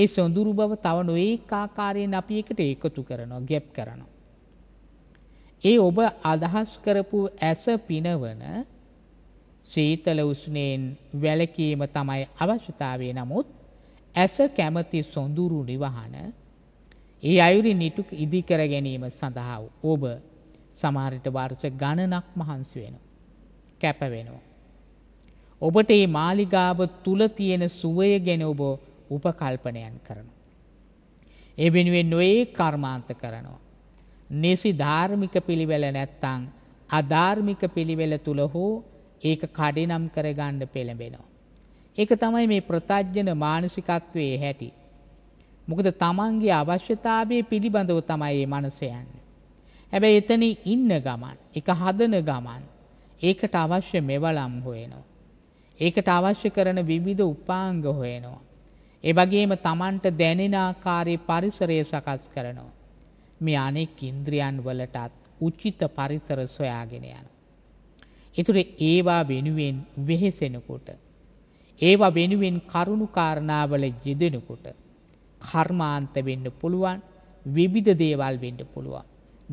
ඒ සොඳුරු බව තව නොඒ ආකාරයෙන් අපි එකට එකතු කරනවා ගැප් කරනවා. ඒ ඔබ අදහස් කරපු ඇස පිනවන ශීතල උස්නයෙන් වැලකීම තමයි අවශ්‍යතාවේ නමුත් ඇස කැමති සොඳුරු නිවහන ඒ අයුරි නිටු ඉදි කර ගැනීම සඳහා ඔබ සමහරට වර්ෂ ගණනක් මහන්සි වෙනවා. කැප වෙනවා. ඔබට මේ මාලිගාව තුල තියෙන සුවය ගැන ඔබ උපකල්පනයන් කරනවා. ඒ වෙනුවෙන් නොයේ කර්මාන්ත කරනවා. නිසි ධාර්මික පිළිවෙල නැත්තං අධාර්මික පිළිවෙල තුල හෝ ඒක කඩිනම් කරගන්න පෙළඹෙනවා. ඒක තමයි මේ ප්‍රතඥන මානසිකත්වයේ හැටි. මොකද තමන්ගේ අවශ්‍යතාවයේ පිළිබඳව තමයි මේ මනස යන්නේ. හැබැයි එතන ඉන්න ගමන්, ඒක හදන ගමන් ඒකට අවශ්‍ය මෙවලම් හොයනවා. ඒකට අවශ්‍ය කරන විවිධ උපාංග හොයනවා. ඒ වගේම තමන්ට දැනෙන ආකාරයේ පරිසරය සකස් කරනවා. මේ අනෙක් ඉන්ද්‍රියන් වලටත් උචිත පරිතර සොයාගෙන යන. එතුර ඒවා වෙනුවෙන් වෙහෙසෙනකොට. ඒවා වෙනුවෙන් කරුණු කාරණාවල යෙදෙනකොට. කර්මාන්ත වෙන්න පුළුවන් විවිධ දේවල් වෙන්ඩ පුළුවන්.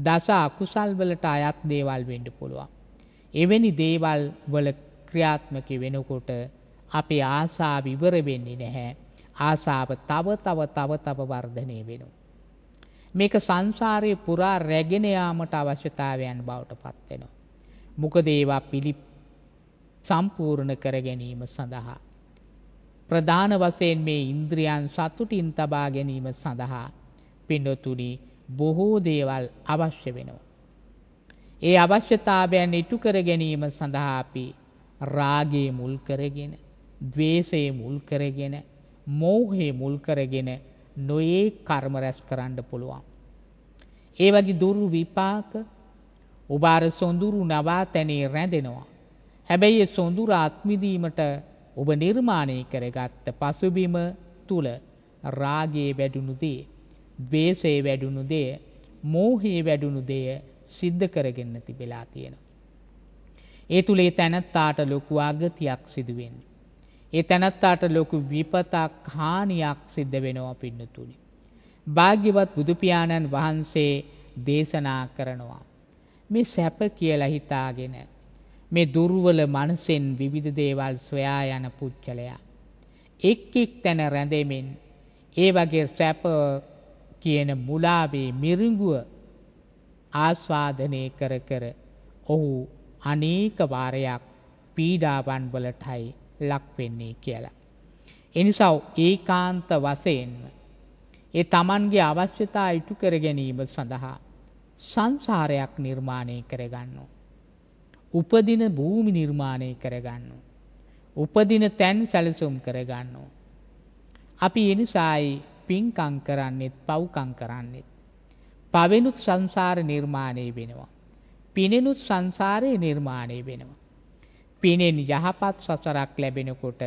දස අකුසල් වලට අයත් දේවල් වෙන්ඩ පුළුවන්. එවැනි දේවල් වල ක්‍රියාත්මක වෙනකොට අපේ ආසා විවර වෙන්නේ නැහැ ආසාාව තව තව තව තව වර්ධනය වෙනවා. මේක සංසාරයේ පුරා රැගෙන යාමට අවශ්‍යතාවයන් බවට පත් වෙනවා. මොකද ඒවා පිළි සම්පූර්ණ කර ගැනීම සඳහා ප්‍රධාන වශයෙන් මේ ඉන්ද්‍රියන් සතුටින් තබා ගැනීම සඳහා පින්නතුනි බොහෝ දේවල් අවශ්‍ය වෙනවා. ඒ අවශ්‍යතාවයන් ඉටු කර ගැනීම සඳහා අපි රාගයේ මුල් කරගෙන, ద్వේෂයේ මුල් කරගෙන, මෝහයේ මුල් කරගෙන නොයේ කර්ම රැස් කරන්න පුළුවන්. ඒ වගේ දුරු විපාක ඔබාර සොඳුරු නවා තැනේ රැඳෙනවා. හැබැයි සොඳුර අත්මිදීමට ඔබ නිර්මාණය කරගත්ත පසුබිම තුළ රාගේ වැඩුණු දේ, වේසේ වැඩුණු දේ, මෝහයේ වැඩුණු දේ සිද්ධ කරගන්න තිබෙලා තියෙන. ඒ තුළේ තැනත්තාට ලොකු අගතියක් සිදුවෙන්නේ. ඒ තැනත්තාට ලොකු විපතක් හානියක් සිද්ධ වෙනවා පින්නතුනි. භාග්‍යවත් බුදුපියාණන් වහන්සේ දේශනා කරනවා. මේ සැප කියලා හිතාගෙන. මේ දුර්වල මනසෙන් විවිධ දේවල් සොයා යන පුච්චලයා. එක් එක් තැන රැඳෙමින් ඒ වගේ සැප කියන මුලාවේ මිරිඟුව ආස්වාදනය කර කර ඔහු අනේක වාරයක් පීඩාවන් වලටයි ලක් වෙන්නේ කියලා. එනිසා ඒකාන්ත වශයෙන්ම ඒ Tamanගේ අවශ්‍යතා ඉටු කර ගැනීම සඳහා සංසාරයක් නිර්මාණය කරගන්නවා. උපදින භූමි නිර්මාණය කරගන්නවා. උපදින තැන් සැලසුම් කරගන්නවා. අපි එනිසායි පින්කම් කරන්නෙත් පව්කම් කරන්නෙත්. පවෙනුත් සංසාර නිර්මාණය වෙනවා. පිනෙනුත් සංසාරය නිර්මාණය වෙනවා. පිනෙන් යහපත් සසරක් ලැබෙනකොට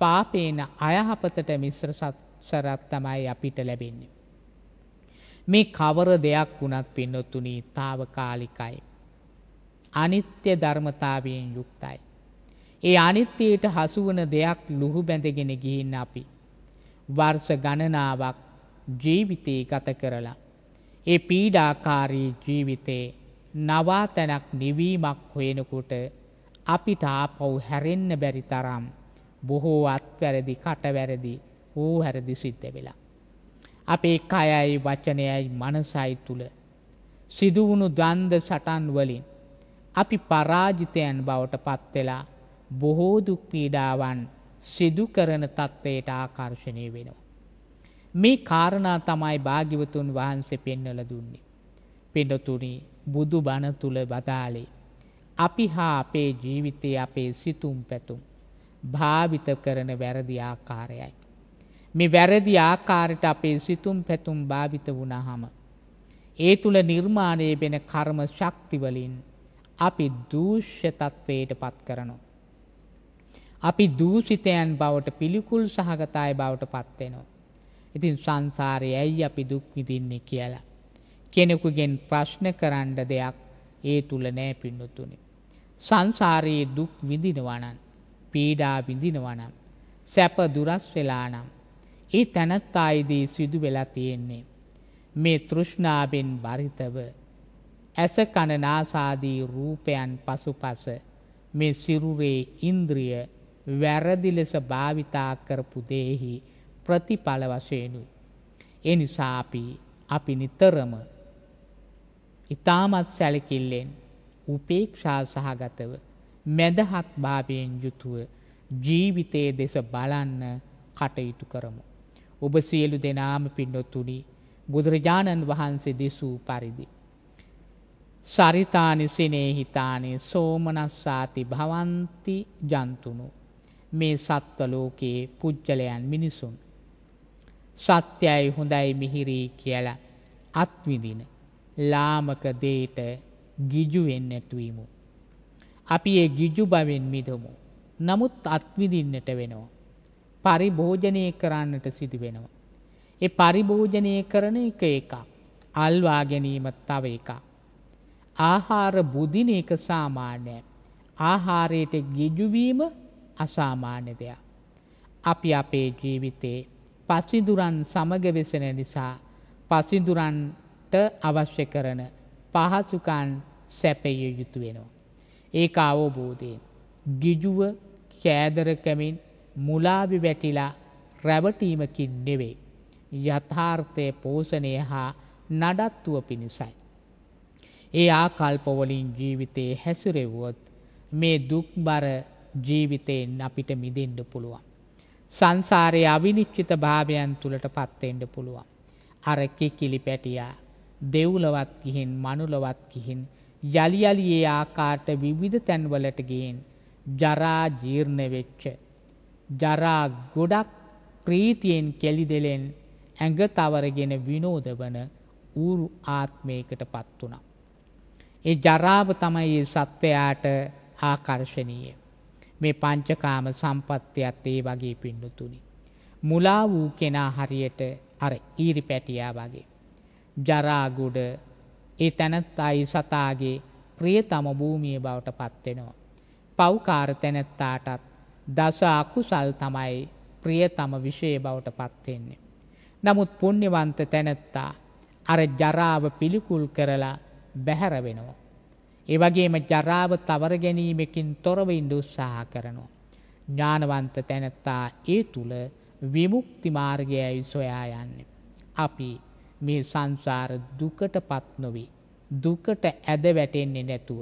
පාපේන අයහපතට මිශ්‍ර සත්සරත් තමයි අපිට ලැබෙන්නේ. මේ කවර දෙයක් වුණත් පින්නොත්තුනී తాවකාලිකයි. අනිත්‍ය ධර්මතාවයෙන් යුක්තයි. ඒ අනිත්‍යයට හසු වන දෙයක් ලුහු බැඳගෙන ගිහින් අපි වර්ෂ ගණනාවක් ජීවිතේ ගත කරලා ඒ පීඩාකාරී ජීවිතේ නවාතැනක් නිවීමක් හොයනකොට අපිට ආපව් හැරෙන්න බැරි තරම් බොහෝ අත්වැරදි කටවැරදි වූ හැරදි සිද්ධ වෙලා. අපේ කයයි වචනයයි මනසයි තුළ සිදුවුණු දන්ද සටන් වලින් අපි පරාජිතයන් බවට පත්වෙලා බොහෝ දුක් පීඩාවන් සිදු කරන තත්ත්වයට ආකර්ශණය වෙනවා. මේ කාරණා තමයි භාගිවතුන් වහන්සේ පෙන්වල දුන්නේ. පෙඩතුනි බුදු බණ තුළ බදාලේ අපි හා අපේ ජීවිතයේ අපේ සිතුම් පැතුම් භාවිත කරන වැරදි ආකාරයයි. මේ වැරදි ආකාරයට අපේ සිතුම් පැතුම් භාවිත වුණහම. ඒ තුළ නිර්මාණය වෙන කර්ම ශක්තිවලින් අපි දූෂ්‍ය තත්ත්වයට පත් කරනවා. අපි දූෂිතයන් බවට පිළිකුල් සහගතය බවට පත්වෙනවා. ඉතින් සංසාරය ඇයි අපි දුක්විදින්නේ කියලා. කෙනෙකුගෙන් ප්‍රශ්න කරන්න දෙයක් ඒ තුළ නෑ පින්නතුනේ. සංසාරයේ දුක් විඳිනවනන් පීඩා විඳිනවනම් සැප දුරස් වෙලානම් ඒ තැනත්තායිදී සිදු වෙලා තියෙන්නේ මේ තෘෂ්ණාවෙන් බරිතව ඇස කණනාසාදී රූපයන් පසුපස මේ සිරුරේ ඉන්ද්‍රිය වැරදි ලෙස භාවිතා කරපු දේහි ප්‍රතිඵල වශයෙනුයි. එනිසා අපි අපි නිතරම ඉතාමත් සැලකිල්ලෙන් උපේක්ෂා සහගතව මැදහත් භාවයෙන් යුතුව ජීවිතයේ දෙස බලන්න කටයුතු කරමු. ඔබ සියලු දෙනාම පින්නොතුනි බුදුරජාණන් වහන්සේ දෙසූ පරිදි. සරිතානි සිනේහිතානේ සෝමනස්සාති භවන්ති ජන්තුනු. මේ සත්වලෝකයේ පුද්ගලයන් මිනිසුන්. සත්‍යයි හොඳයි මිහිරී කියලා අත්විදින ලාමක දේට ගිජුවෙන් නැත්වීමු. අපි ඒ ගිජු බවෙන් මිදමු. නමුත් අත්විදින්නට වෙනවා. පරිභෝජනය කරන්නට සිදු වෙනවා. ඒ පරිභෝජනය කරන එක එකක්. අල්වා ගැනීම තව එකක්. ආහාර බුදින එක සාමාන්‍ය. ආහාරයට ගිජුවීම අසාමාන්‍ය දෙයක්. අපි අපේ ජීවිතේ පසිදුරන් සමග වෙසෙන නිසා පසිදුරන්ට අවශ්‍ය කරන පහසුකන් සැපය යුතු වෙනවා. ඒක අවබෝධයෙන්. ගිජුව කෑදරකමින් මුලාබි වැටිලා රැවටීමකින් නෙවෙයි. යථාර්ථය පෝෂණය හා නඩත්තුව පිණිසයි. ඒ ආකල්පවලින් ජීවිතයේ හැසිරෙවුවොත් මේ දුක්බර ජීවිතයෙන් අපිට මිදෙන්ඩ පුළුවන්. සංසාරය අවිනිච්චිත භාවයන් තුළට පත්තෙන්ඩ පුළුවන්. අර කිකිලි පැටියා දෙව්ලවත් ගිහින් මනුලවත් ගිහින් යලි යලි ඒ ආකාරයට විවිධ තැන්වලට ගේන් ජරා ජීර්ණ වෙච්ච ජරා ගොඩක් ප්‍රීතියෙන් කෙලිදෙලෙන් ඇඟ තවරගෙන විනෝද වන ඌරු ආත්මයකටපත් වුණා. ඒ ජරාව තමයි ඒ සත්වයාට ආකර්ෂණීය. මේ පංචකාම සම්පත්තියත් ඒ වගේ පින්නතුනි. මුලා වූ කෙනා හරියට අර ඊරි පැටියා වගේ. ජරාගුඩ ඒ තැනැත්තයි සතාගේ ප්‍රියතම භූමිය බවට පත්වෙනවා. පෞකාර තැනැත්තාටත් දස අකුසල් තමයි ප්‍රියතම විෂය බවට පත්වෙන්නේ. නමුත් පුුණ්්‍යවන්ත තැනැත්තා අර ජරාව පිළිකුල් කරලා බැහැරවෙනවා. ඒවගේම ජරාව තවර ගැනීමකින් තොරව ඉන්ඩුස්සාහ කරනවා. ඥානවන්ත තැනැත්තා ඒ තුළ විමුක්තිමාර්ගයයි සොයා යන්නේ. අපි මේ සංසාර දුකට පත් නොවී දුකට ඇද වැටෙන්නේ නැතුව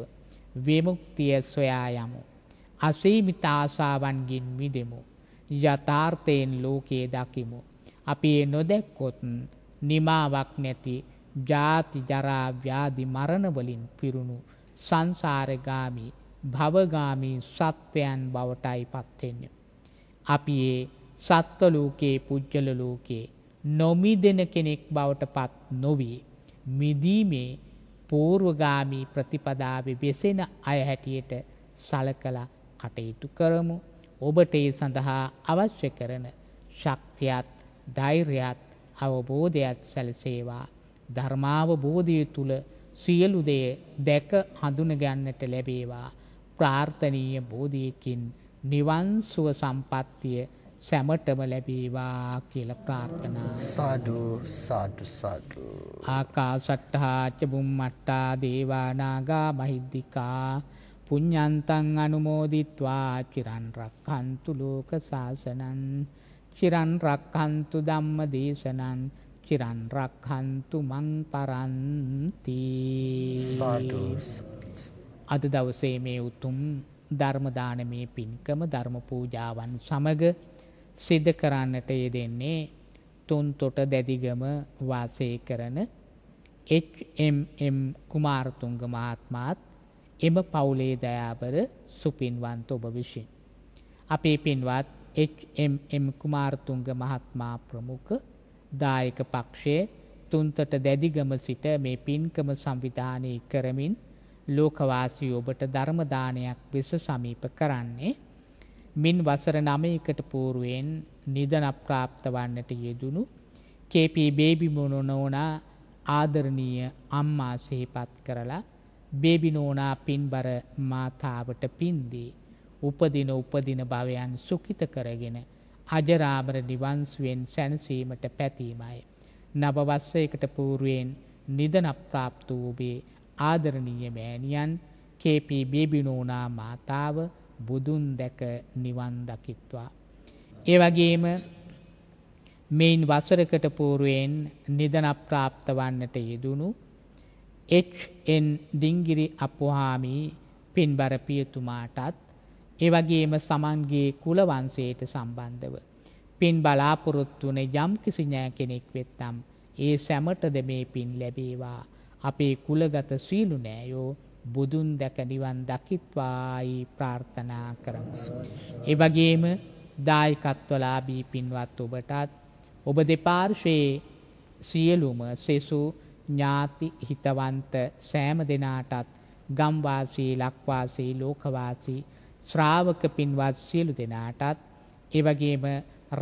විමුක්තිය සොයා යමු. අසීමිත ආසාවන්ගින් මිදෙමු. යථාර්ථයෙන් ලෝකයේ දකිමු. අපි ඒ නොදැක්කොත් නිමාවක් නැති ජාති ජරා ව්‍යාධි මරණ වලින් පිරුණු සංසාරගාමි භවගාමි සත්වයන් බවටයි පත් වෙන්නේ. අපි ඒ සත්ත්ව ලෝකේ පුජ්‍යල ලෝකේ නොමිදෙන කෙනෙක් බවට පත් නොවී මිදීමේ පූර්වගාමී ප්‍රතිපදාව වෙසෙන අය හැටියට සලකලා කටයුතු කරමු. ඔබට ඒ සඳහා අවශ්‍ය කරන ශක්තියත් ධෛර්යත් අවබෝධයත් සැලසේවා. ධර්මාවබෝධය තුළ සියලු දේ දැක හඳුනගන්නට ලැබේවා. ප්‍රාර්ථනීය බෝධියකින් නිවන් සුව සම්පත්තිය සැමටම ලැබීවා කියල ප්‍රාර්ථනා සාඩු සාඩු සාඩු ආකාසට්ටහාච බුම්මට්ටා දේවානාගා මහිද්දිකා පුඤ්ඥන්තන් අනුමෝදිත්වා චිරන්රක් හන්තු ලෝක ශාසනන් චිරන්රක් හන්තු දම්ම දේශනන් චිරන්රක් හන්තු මං පරන්ති සාඩු අද දවසේ මේ උතුම් ධර්මදානමේ පින්කම ධර්ම පූජාවන් සමග සිද්ධ කරන්නට යෙදෙන්නේ තුන්තොට දැදිගම වාසය කරන HMM කුමාරතුංග මහත්මාත් එම පවුලේ දයාබර සුපින්වන්ත ඔබ විසින්. අපේ පින්වත් HMM කුමාරතුංග මහත්මා ප්‍රමුඛ දායක පක්ෂයේ තුන්තට දැදිගම සිට මේ පින්කම සංවිධානය කරමින් ලෝකවාසී ඔබට ධර්ම දානයක් ලෙස සමීප කරන්නේ මින් වසර නමයකට පූරුවෙන් නිදන ප්‍රාප්ත වන්නට යෙදුණු කේපී බේබිමුණු නෝනා ආදරණීය අම්මා සහිපත් කරලා බේබිනෝනා පින්බර මාතාවට පින්දී. උපදින උපදින භවයන් සුකිත කරගෙන අජරාමර නිවන්සුවෙන් සැනසීමට පැතීමයි. නවවස්සයකට පූරුවෙන් නිදන ප්‍රාප්ත වූබේ ආදරණීය මෑණියන් කේපී බේබිනෝනා මාතාව බුදුන් දැක නිවන් දකිත්වා. ඒ වගේම මෙයින් වසරකට පූරුවෙන් නිදන ප්‍රාප්ත වන්නට යෙදුණු එන් දිංගිරි අපොහාමි පින්බර පියතුමාටත් ඒ වගේම සමන්ගේ කුලවංශයට සම්බන්ධව පින් බලාපොරොත්තු වන යම් කිසි ඥා කෙනෙක් වෙත්නම් ඒ සැමටද මේ පින් ලැබේවා අපේ කුලගත සීලු නෑයෝ බුදුන් දැක නිවන් දකිත්වායි ප්‍රාර්ථනා කරමු. ඒ වගේම දායකත්වලාබී පින්වත් ඔබටත් ඔබ දෙපාර්ශයේ සියලුම සෙසු ඥාති හිතවන්ත සෑම දෙනාටත් ගම්වාසී ලක්වාසී ලෝකවාසී ශ්‍රාවක පින්වත් සියලු දෙනාටත් එවගේම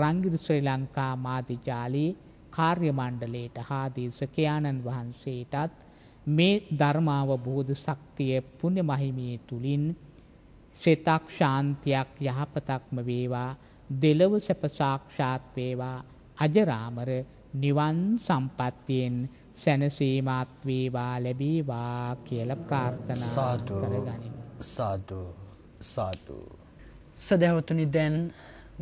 රංගිර ශ්‍රී ලංකා මාධ්‍යාලී කාර්ය මණ්ඩලයට හා දේශකයාණන් වහන්සේටත් මේ ධර්මාවබෝධ ශක්තිය පුුණ්‍ය මහිමියේ තුළින් ශ්‍රතක් ශාන්තියක් යහපතක්ම වේවා දෙලව සැපසාක්ෂාත්වේවා අජරාමර නිවන් සම්පත්තියෙන් සැනසීමත්වේවා ලැබීවා කියල ප්‍රාර්ථනා කරගනිම. සාටු සාටු. සදැවතුනි දැන්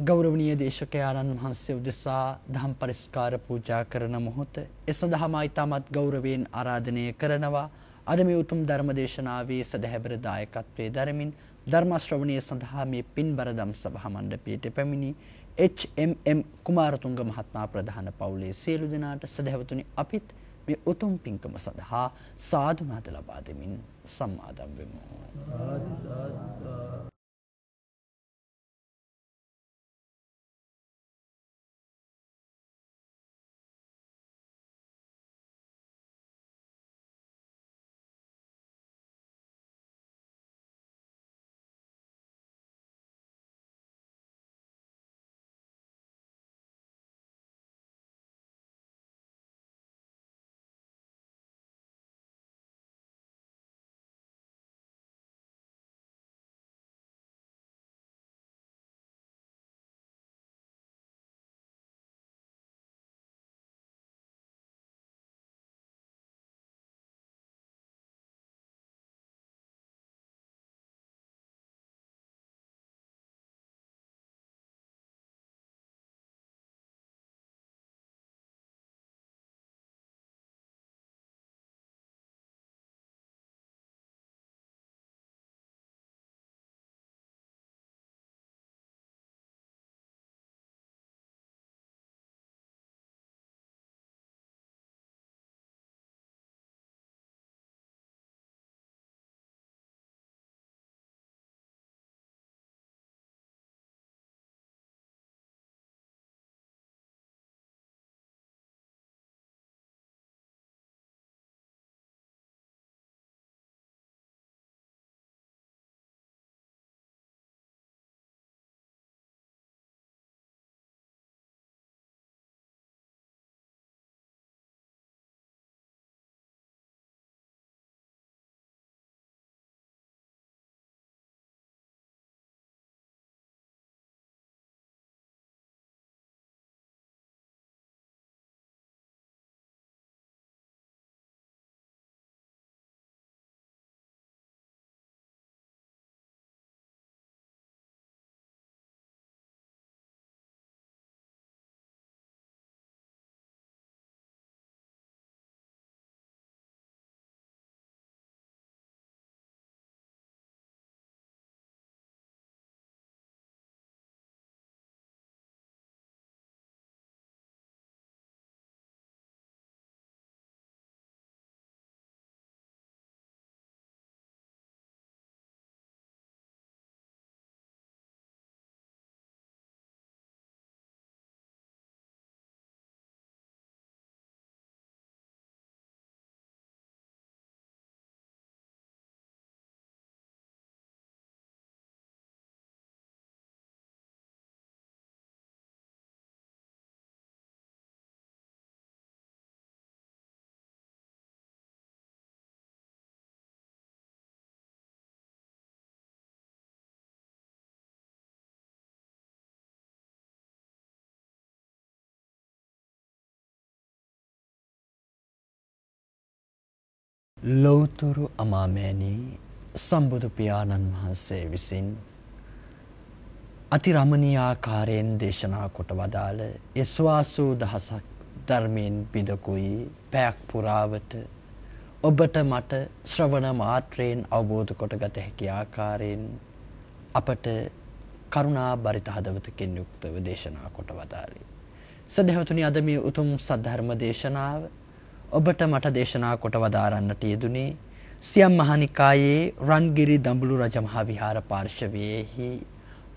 ගෞරවනීය දේශකයාණන් වහන්සේ උදෙසා දහම් පරිස්කාර පූජා කරන මොහොත ඒ සඳහාම ඊටමත් ගෞරවයෙන් ආරාධනය කරනවා අද මේ උතුම් ධර්ම දේශනාවේ සදහැබර දායකත්වයේ දරමින් ධර්ම ශ්‍රවණය සඳහා මේ පින්බර දම් සභා මණ්ඩපයට පැමිණි HMM කුමාරතුංග මහත්මයා ප්‍රධාන පවුලේ සියලු දෙනාට සදහැවතුනි අපිත් මේ උතුම් පින්කම සඳහා සාධුනාද ලබා දෙමින් සම්මාදම් වෙමු. ලෞතුරු අමාමෑණී සම්බුදු පියාණන් වහන්සේ විසින් අතිරමණීය ආකාරයෙන් දේශනා කොට වදාළ එස්වාසු දහසක් ධර්මයෙන් බිඳකුයි පැයක් පුරාවට ඔබට මට ශ්‍රවණ මාත්‍රයෙන් අවබෝධ කොටගත හැකි ආකාරයෙන් අපට කරුණා බරිත හදවතකින් යුක්තව දේශනා කොට වදාළේ. සදහවතුනි අද මේ උතුම් සද්ධර්ම දේශනාව ඔබට මට දේශනා කොට වදාරන්නට යෙදුනේ සියම් මහනිකායේ රන්ගිරි දඹුළු රජමහා විහාර පාර්ශවයේහි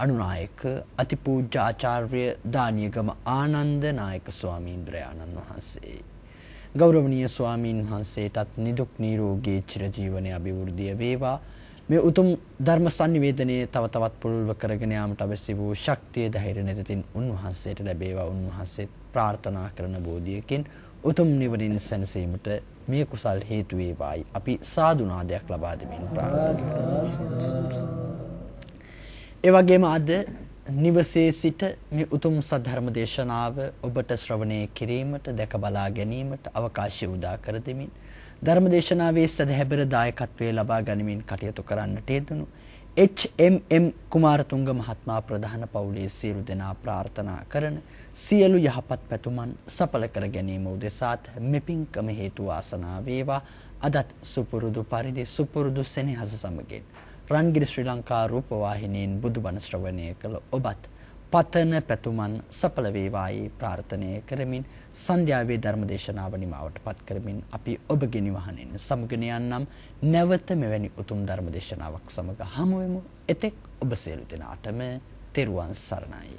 අනුනායක අතිපූජ්‍ය ආචාර්ය දානියගම ආනන්ද නායක ස්වාමීන්ද්‍රයාණන් වහන්සේ. ගෞරවනීය ස්වාමීන් වහන්සේටත් නිදුක් නිරෝගී චිරජීවනය අභිවෘද්ධිය වේවා. මේ උතුම් ධර්ම sannivedanaya තව තවත් පුළුල්ව කරගෙන යාමට අවශ්‍ය වූ ශක්තිය ධෛර්ය නැතිතින් උන්වහන්සේට ලැබේවා උන්වහන්සේ ප්‍රාර්ථනා කරන බෝධියකින් උතුම් නිවනින් සැනසීමට මේ කුසල් හේතු වේවායි අපි සාදුනාදයක් ලබා දෙමින් ප්‍රාර්ථනා ඒ වගේම අද නිවසේ සිට මේ උතුම් සද්ධර්ම දේශනාව ඔබට ශ්‍රවණය කිරීමට දැක බලා ගැනීමට අවකාශය උදා කර දෙමින් ධර්ම දේශනාවේ සදහැබර දායකත්වයේ ලබා ගනිමින් කටයුතු කරන්නට යෙදුණු HMM කුමාරතුංග මහත්මයා ප්‍රධාන පවුලේ සියලු දෙනා ප්‍රාර්ථනා කරන සියලු යහපත් පැතුමන් සඵල කර ගැනීම උදෙසාත් මෙපින්කම හේතු වාසනා වේවා අදත් සුපුරුදු පරිදි සුපුරුදු සෙනෙහස සමගින් රන්ගිරි ශ්‍රී ලංකා රූපවාහිනියෙන් බුදුබණ ශ්‍රවණය කළ ඔබත් පතන පැතුමන් සඵල වේවායි ප්‍රාර්ථනා කරමින් සන්ධ්‍යාවේ ධර්ම දේශනාව නිමවටපත් කරමින් අපි ඔබගෙන වහනින් සමගන යන්නම් නැවත මෙවැනි උතුම් ධර්ම දේශනාවක් සමග හමු වෙමු එතෙක් ඔබ සියලු දෙනාටම තෙරුවන් සරණයි